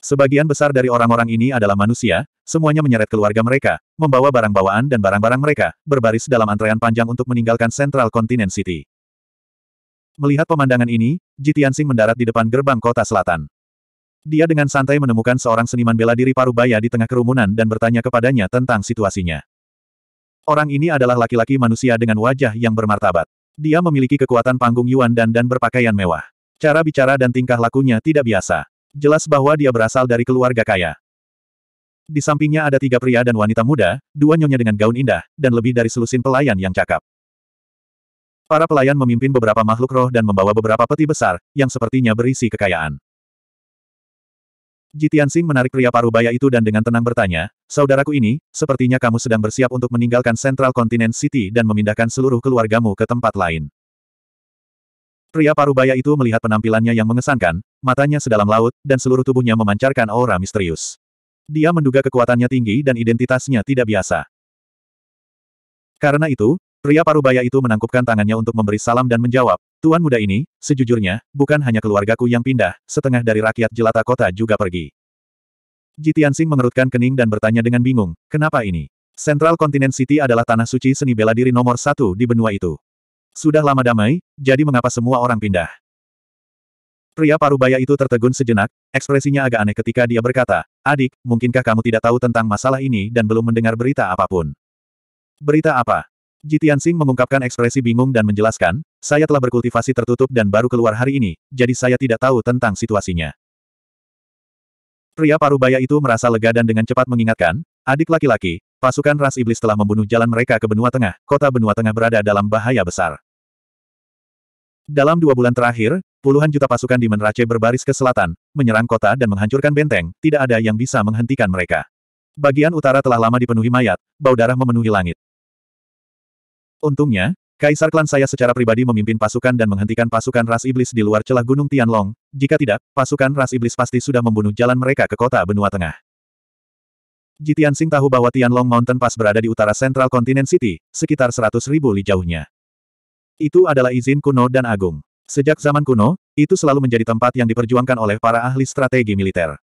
Sebagian besar dari orang-orang ini adalah manusia, semuanya menyeret keluarga mereka, membawa barang bawaan dan barang-barang mereka, berbaris dalam antrean panjang untuk meninggalkan Central Continent City. Melihat pemandangan ini, Jitiansing mendarat di depan gerbang kota selatan. Dia dengan santai menemukan seorang seniman bela diri parubaya di tengah kerumunan dan bertanya kepadanya tentang situasinya. Orang ini adalah laki-laki manusia dengan wajah yang bermartabat. Dia memiliki kekuatan panggung Yuan dan dan berpakaian mewah. Cara bicara dan tingkah lakunya tidak biasa. Jelas bahwa dia berasal dari keluarga kaya. Di sampingnya ada tiga pria dan wanita muda, dua nyonya dengan gaun indah, dan lebih dari selusin pelayan yang cakap. Para pelayan memimpin beberapa makhluk roh dan membawa beberapa peti besar, yang sepertinya berisi kekayaan. Jitian Jitiansing menarik pria parubaya itu dan dengan tenang bertanya, Saudaraku ini, sepertinya kamu sedang bersiap untuk meninggalkan Central Continent City dan memindahkan seluruh keluargamu ke tempat lain. Pria parubaya itu melihat penampilannya yang mengesankan, matanya sedalam laut, dan seluruh tubuhnya memancarkan aura misterius. Dia menduga kekuatannya tinggi dan identitasnya tidak biasa. Karena itu, pria parubaya itu menangkupkan tangannya untuk memberi salam dan menjawab, Tuan muda ini, sejujurnya, bukan hanya keluargaku yang pindah, setengah dari rakyat jelata kota juga pergi. Jitiansing mengerutkan kening dan bertanya dengan bingung, kenapa ini? Central Continent City adalah tanah suci seni bela diri nomor satu di benua itu. Sudah lama damai, jadi mengapa semua orang pindah? Pria parubaya itu tertegun sejenak, ekspresinya agak aneh ketika dia berkata, Adik, mungkinkah kamu tidak tahu tentang masalah ini dan belum mendengar berita apapun? Berita apa? Jitian Sing mengungkapkan ekspresi bingung dan menjelaskan, saya telah berkultivasi tertutup dan baru keluar hari ini, jadi saya tidak tahu tentang situasinya. Pria parubaya itu merasa lega dan dengan cepat mengingatkan, adik laki-laki, pasukan ras iblis telah membunuh jalan mereka ke benua tengah, kota benua tengah berada dalam bahaya besar. Dalam dua bulan terakhir, puluhan juta pasukan di Menrace berbaris ke selatan, menyerang kota dan menghancurkan benteng, tidak ada yang bisa menghentikan mereka. Bagian utara telah lama dipenuhi mayat, bau darah memenuhi langit. Untungnya, Kaisar klan saya secara pribadi memimpin pasukan dan menghentikan pasukan ras iblis di luar celah Gunung Tianlong, jika tidak, pasukan ras iblis pasti sudah membunuh jalan mereka ke kota benua tengah. Jitian Sing tahu bahwa Tianlong Mountain Pass berada di utara Central Continent City, sekitar 100 ribu li jauhnya. Itu adalah izin kuno dan agung. Sejak zaman kuno, itu selalu menjadi tempat yang diperjuangkan oleh para ahli strategi militer.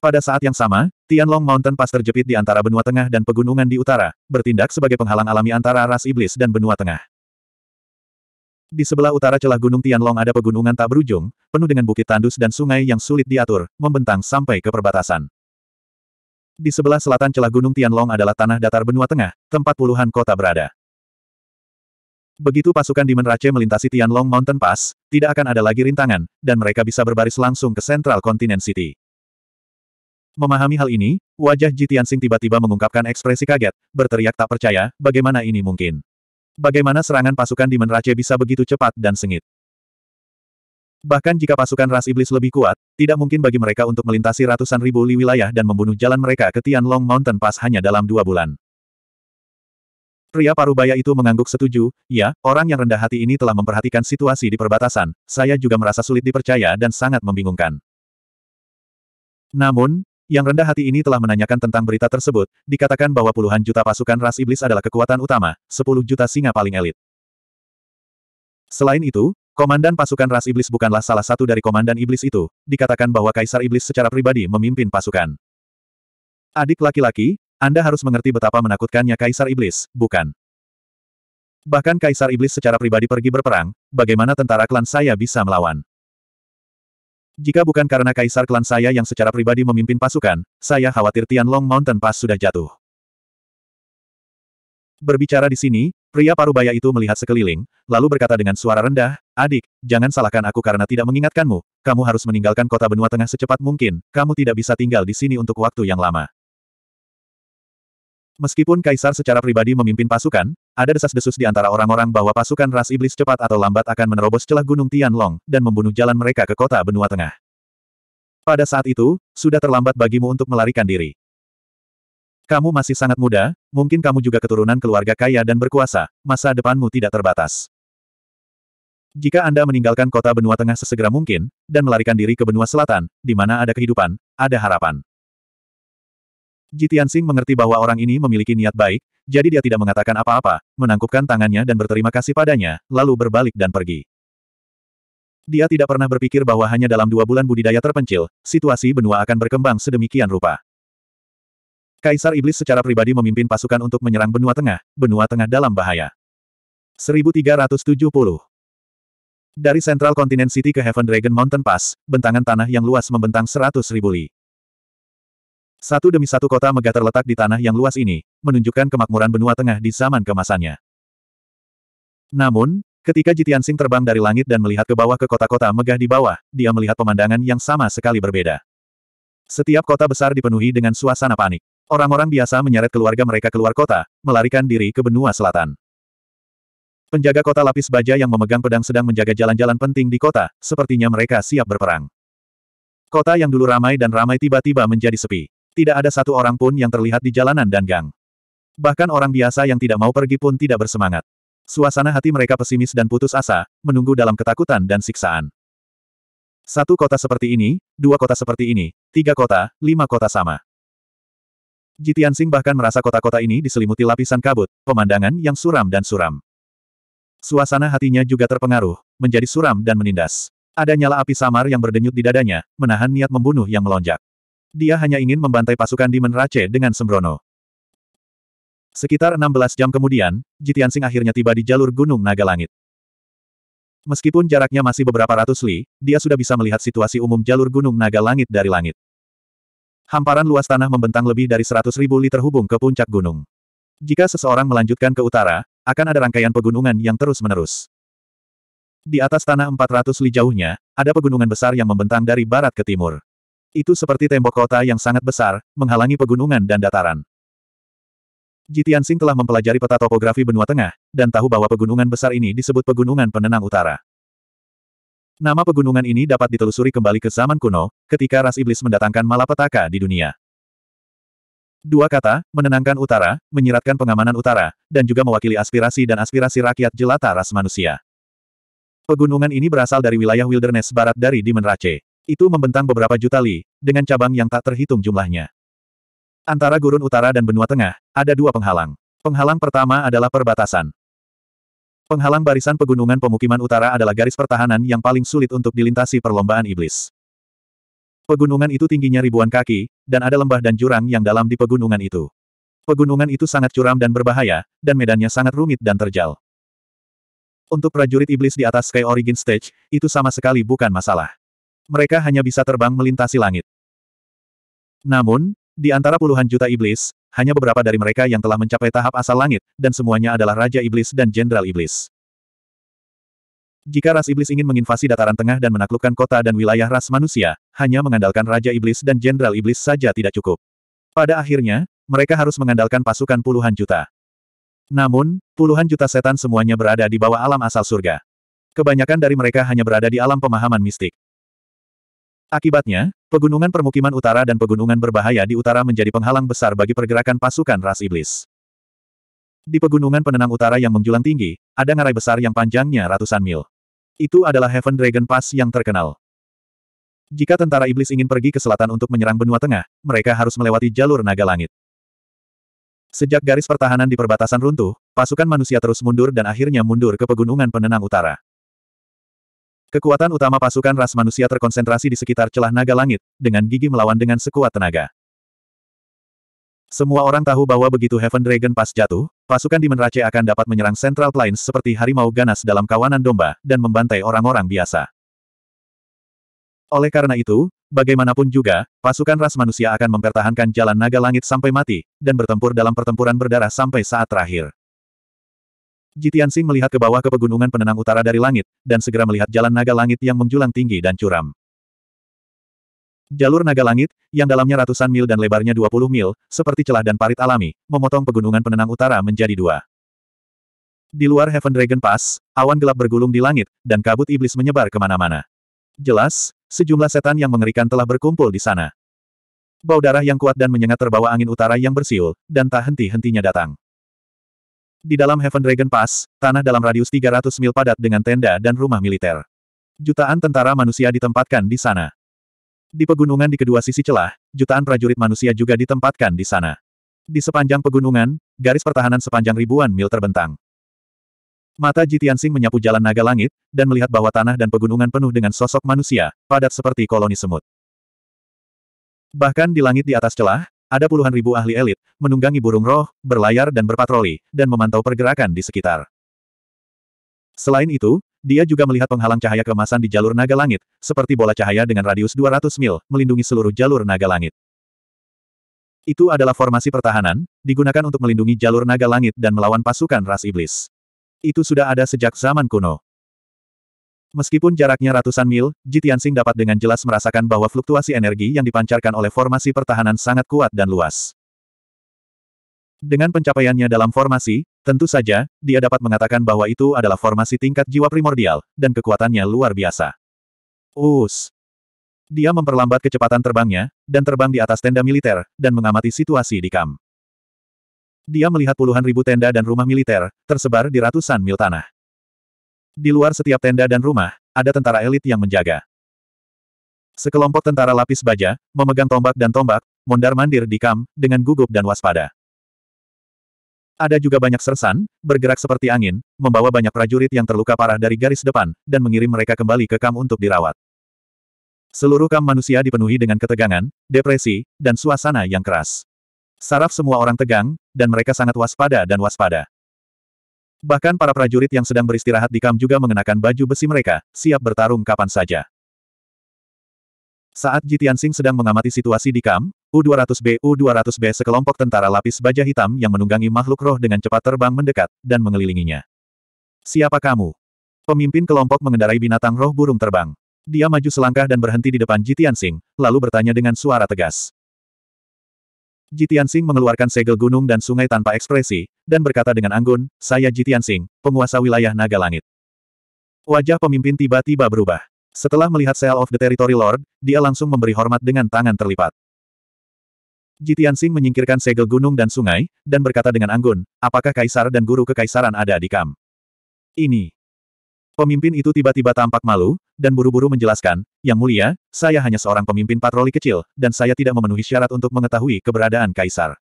Pada saat yang sama, Tianlong Mountain Pass terjepit di antara benua tengah dan pegunungan di utara, bertindak sebagai penghalang alami antara ras iblis dan benua tengah. Di sebelah utara celah gunung Tianlong ada pegunungan tak berujung, penuh dengan bukit tandus dan sungai yang sulit diatur, membentang sampai ke perbatasan. Di sebelah selatan celah gunung Tianlong adalah tanah datar benua tengah, tempat puluhan kota berada. Begitu pasukan di Menrace melintasi Tianlong Mountain Pass, tidak akan ada lagi rintangan, dan mereka bisa berbaris langsung ke Central Continent City. Memahami hal ini, wajah Jitian Sing tiba-tiba mengungkapkan ekspresi kaget, berteriak tak percaya, bagaimana ini mungkin? Bagaimana serangan pasukan di Menrace bisa begitu cepat dan sengit? Bahkan jika pasukan ras iblis lebih kuat, tidak mungkin bagi mereka untuk melintasi ratusan ribu li wilayah dan membunuh jalan mereka ke Tianlong Mountain pas hanya dalam dua bulan. Pria parubaya itu mengangguk setuju, ya, orang yang rendah hati ini telah memperhatikan situasi di perbatasan, saya juga merasa sulit dipercaya dan sangat membingungkan. Namun, yang rendah hati ini telah menanyakan tentang berita tersebut, dikatakan bahwa puluhan juta pasukan ras iblis adalah kekuatan utama, 10 juta singa paling elit. Selain itu, komandan pasukan ras iblis bukanlah salah satu dari komandan iblis itu, dikatakan bahwa kaisar iblis secara pribadi memimpin pasukan. Adik laki-laki, Anda harus mengerti betapa menakutkannya kaisar iblis, bukan? Bahkan kaisar iblis secara pribadi pergi berperang, bagaimana tentara klan saya bisa melawan? Jika bukan karena kaisar klan saya yang secara pribadi memimpin pasukan, saya khawatir Tianlong Mountain Pass sudah jatuh. Berbicara di sini, pria parubaya itu melihat sekeliling, lalu berkata dengan suara rendah, Adik, jangan salahkan aku karena tidak mengingatkanmu, kamu harus meninggalkan kota benua tengah secepat mungkin, kamu tidak bisa tinggal di sini untuk waktu yang lama. Meskipun Kaisar secara pribadi memimpin pasukan, ada desas-desus di antara orang-orang bahwa pasukan ras iblis cepat atau lambat akan menerobos celah Gunung Tianlong dan membunuh jalan mereka ke kota benua tengah. Pada saat itu, sudah terlambat bagimu untuk melarikan diri. Kamu masih sangat muda, mungkin kamu juga keturunan keluarga kaya dan berkuasa, masa depanmu tidak terbatas. Jika Anda meninggalkan kota benua tengah sesegera mungkin, dan melarikan diri ke benua selatan, di mana ada kehidupan, ada harapan. Jitian Singh mengerti bahwa orang ini memiliki niat baik, jadi dia tidak mengatakan apa-apa, menangkupkan tangannya dan berterima kasih padanya, lalu berbalik dan pergi. Dia tidak pernah berpikir bahwa hanya dalam dua bulan budidaya terpencil, situasi benua akan berkembang sedemikian rupa. Kaisar Iblis secara pribadi memimpin pasukan untuk menyerang benua tengah, benua tengah dalam bahaya. 1370 Dari Central Continent City ke Heaven Dragon Mountain Pass, bentangan tanah yang luas membentang ribu li. Satu demi satu kota megah terletak di tanah yang luas ini, menunjukkan kemakmuran benua tengah di zaman kemasannya. Namun, ketika Jitian Sing terbang dari langit dan melihat ke bawah ke kota-kota megah di bawah, dia melihat pemandangan yang sama sekali berbeda. Setiap kota besar dipenuhi dengan suasana panik. Orang-orang biasa menyeret keluarga mereka keluar kota, melarikan diri ke benua selatan. Penjaga kota lapis baja yang memegang pedang sedang menjaga jalan-jalan penting di kota, sepertinya mereka siap berperang. Kota yang dulu ramai dan ramai tiba-tiba menjadi sepi. Tidak ada satu orang pun yang terlihat di jalanan dan gang. Bahkan orang biasa yang tidak mau pergi pun tidak bersemangat. Suasana hati mereka pesimis dan putus asa, menunggu dalam ketakutan dan siksaan. Satu kota seperti ini, dua kota seperti ini, tiga kota, lima kota sama. Jitian Sing bahkan merasa kota-kota ini diselimuti lapisan kabut, pemandangan yang suram dan suram. Suasana hatinya juga terpengaruh, menjadi suram dan menindas. Ada nyala api samar yang berdenyut di dadanya, menahan niat membunuh yang melonjak. Dia hanya ingin membantai pasukan di Rache dengan sembrono. Sekitar 16 jam kemudian, Jitian Sing akhirnya tiba di jalur Gunung Naga Langit. Meskipun jaraknya masih beberapa ratus li, dia sudah bisa melihat situasi umum jalur Gunung Naga Langit dari langit. Hamparan luas tanah membentang lebih dari 100 ribu li terhubung ke puncak gunung. Jika seseorang melanjutkan ke utara, akan ada rangkaian pegunungan yang terus-menerus. Di atas tanah 400 li jauhnya, ada pegunungan besar yang membentang dari barat ke timur. Itu seperti tembok kota yang sangat besar, menghalangi pegunungan dan dataran. Jitiansing telah mempelajari peta topografi benua tengah, dan tahu bahwa pegunungan besar ini disebut Pegunungan Penenang Utara. Nama pegunungan ini dapat ditelusuri kembali ke zaman kuno, ketika ras iblis mendatangkan malapetaka di dunia. Dua kata, menenangkan utara, menyiratkan pengamanan utara, dan juga mewakili aspirasi dan aspirasi rakyat jelata ras manusia. Pegunungan ini berasal dari wilayah wilderness barat dari Dimenrace. Itu membentang beberapa juta li, dengan cabang yang tak terhitung jumlahnya. Antara gurun utara dan benua tengah, ada dua penghalang. Penghalang pertama adalah perbatasan. Penghalang barisan pegunungan pemukiman utara adalah garis pertahanan yang paling sulit untuk dilintasi perlombaan iblis. Pegunungan itu tingginya ribuan kaki, dan ada lembah dan jurang yang dalam di pegunungan itu. Pegunungan itu sangat curam dan berbahaya, dan medannya sangat rumit dan terjal. Untuk prajurit iblis di atas Sky Origin Stage, itu sama sekali bukan masalah mereka hanya bisa terbang melintasi langit. Namun, di antara puluhan juta iblis, hanya beberapa dari mereka yang telah mencapai tahap asal langit, dan semuanya adalah Raja Iblis dan Jenderal Iblis. Jika ras iblis ingin menginvasi dataran tengah dan menaklukkan kota dan wilayah ras manusia, hanya mengandalkan Raja Iblis dan Jenderal Iblis saja tidak cukup. Pada akhirnya, mereka harus mengandalkan pasukan puluhan juta. Namun, puluhan juta setan semuanya berada di bawah alam asal surga. Kebanyakan dari mereka hanya berada di alam pemahaman mistik. Akibatnya, pegunungan permukiman utara dan pegunungan berbahaya di utara menjadi penghalang besar bagi pergerakan pasukan ras iblis. Di pegunungan penenang utara yang menjulang tinggi, ada ngarai besar yang panjangnya ratusan mil. Itu adalah Heaven Dragon Pass yang terkenal. Jika tentara iblis ingin pergi ke selatan untuk menyerang benua tengah, mereka harus melewati jalur naga langit. Sejak garis pertahanan di perbatasan runtuh, pasukan manusia terus mundur dan akhirnya mundur ke pegunungan penenang utara. Kekuatan utama pasukan ras manusia terkonsentrasi di sekitar celah naga langit, dengan gigi melawan dengan sekuat tenaga. Semua orang tahu bahwa begitu Heaven Dragon pas jatuh, pasukan di Menrace akan dapat menyerang Central Plains seperti harimau ganas dalam kawanan domba, dan membantai orang-orang biasa. Oleh karena itu, bagaimanapun juga, pasukan ras manusia akan mempertahankan jalan naga langit sampai mati, dan bertempur dalam pertempuran berdarah sampai saat terakhir. Jitian Sing melihat ke bawah ke pegunungan penenang utara dari langit, dan segera melihat jalan naga langit yang menjulang tinggi dan curam. Jalur naga langit, yang dalamnya ratusan mil dan lebarnya 20 mil, seperti celah dan parit alami, memotong pegunungan penenang utara menjadi dua. Di luar Heaven Dragon Pass, awan gelap bergulung di langit, dan kabut iblis menyebar kemana-mana. Jelas, sejumlah setan yang mengerikan telah berkumpul di sana. Bau darah yang kuat dan menyengat terbawa angin utara yang bersiul, dan tak henti-hentinya datang. Di dalam Heaven Dragon Pass, tanah dalam radius 300 mil padat dengan tenda dan rumah militer. Jutaan tentara manusia ditempatkan di sana. Di pegunungan di kedua sisi celah, jutaan prajurit manusia juga ditempatkan di sana. Di sepanjang pegunungan, garis pertahanan sepanjang ribuan mil terbentang. Mata Jitiansing menyapu jalan naga langit, dan melihat bahwa tanah dan pegunungan penuh dengan sosok manusia, padat seperti koloni semut. Bahkan di langit di atas celah, ada puluhan ribu ahli elit, menunggangi burung roh, berlayar dan berpatroli, dan memantau pergerakan di sekitar. Selain itu, dia juga melihat penghalang cahaya kemasan di jalur naga langit, seperti bola cahaya dengan radius 200 mil, melindungi seluruh jalur naga langit. Itu adalah formasi pertahanan, digunakan untuk melindungi jalur naga langit dan melawan pasukan ras iblis. Itu sudah ada sejak zaman kuno. Meskipun jaraknya ratusan mil, Ji Tianxing dapat dengan jelas merasakan bahwa fluktuasi energi yang dipancarkan oleh formasi pertahanan sangat kuat dan luas. Dengan pencapaiannya dalam formasi, tentu saja, dia dapat mengatakan bahwa itu adalah formasi tingkat jiwa primordial, dan kekuatannya luar biasa. Us. Dia memperlambat kecepatan terbangnya, dan terbang di atas tenda militer, dan mengamati situasi di kamp. Dia melihat puluhan ribu tenda dan rumah militer, tersebar di ratusan mil tanah. Di luar setiap tenda dan rumah, ada tentara elit yang menjaga. Sekelompok tentara lapis baja, memegang tombak dan tombak, mondar-mandir di kam, dengan gugup dan waspada. Ada juga banyak sersan, bergerak seperti angin, membawa banyak prajurit yang terluka parah dari garis depan, dan mengirim mereka kembali ke kam untuk dirawat. Seluruh kam manusia dipenuhi dengan ketegangan, depresi, dan suasana yang keras. Saraf semua orang tegang, dan mereka sangat waspada dan waspada. Bahkan para prajurit yang sedang beristirahat di kam juga mengenakan baju besi mereka, siap bertarung kapan saja. Saat Jitian Singh sedang mengamati situasi di kam, U-200B U-200B sekelompok tentara lapis baja hitam yang menunggangi makhluk roh dengan cepat terbang mendekat, dan mengelilinginya. Siapa kamu? Pemimpin kelompok mengendarai binatang roh burung terbang. Dia maju selangkah dan berhenti di depan Jitian Singh, lalu bertanya dengan suara tegas. Jitian Jitiansing mengeluarkan segel gunung dan sungai tanpa ekspresi, dan berkata dengan anggun, saya Jitian Jitiansing, penguasa wilayah naga langit. Wajah pemimpin tiba-tiba berubah. Setelah melihat Seal of the Territory Lord, dia langsung memberi hormat dengan tangan terlipat. Jitian Jitiansing menyingkirkan segel gunung dan sungai, dan berkata dengan anggun, apakah kaisar dan guru kekaisaran ada di kam? Ini. Pemimpin itu tiba-tiba tampak malu, dan buru-buru menjelaskan, Yang mulia, saya hanya seorang pemimpin patroli kecil, dan saya tidak memenuhi syarat untuk mengetahui keberadaan Kaisar.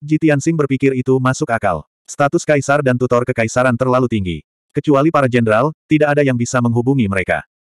Jitian Sing berpikir itu masuk akal. Status Kaisar dan tutor kekaisaran terlalu tinggi. Kecuali para jenderal, tidak ada yang bisa menghubungi mereka.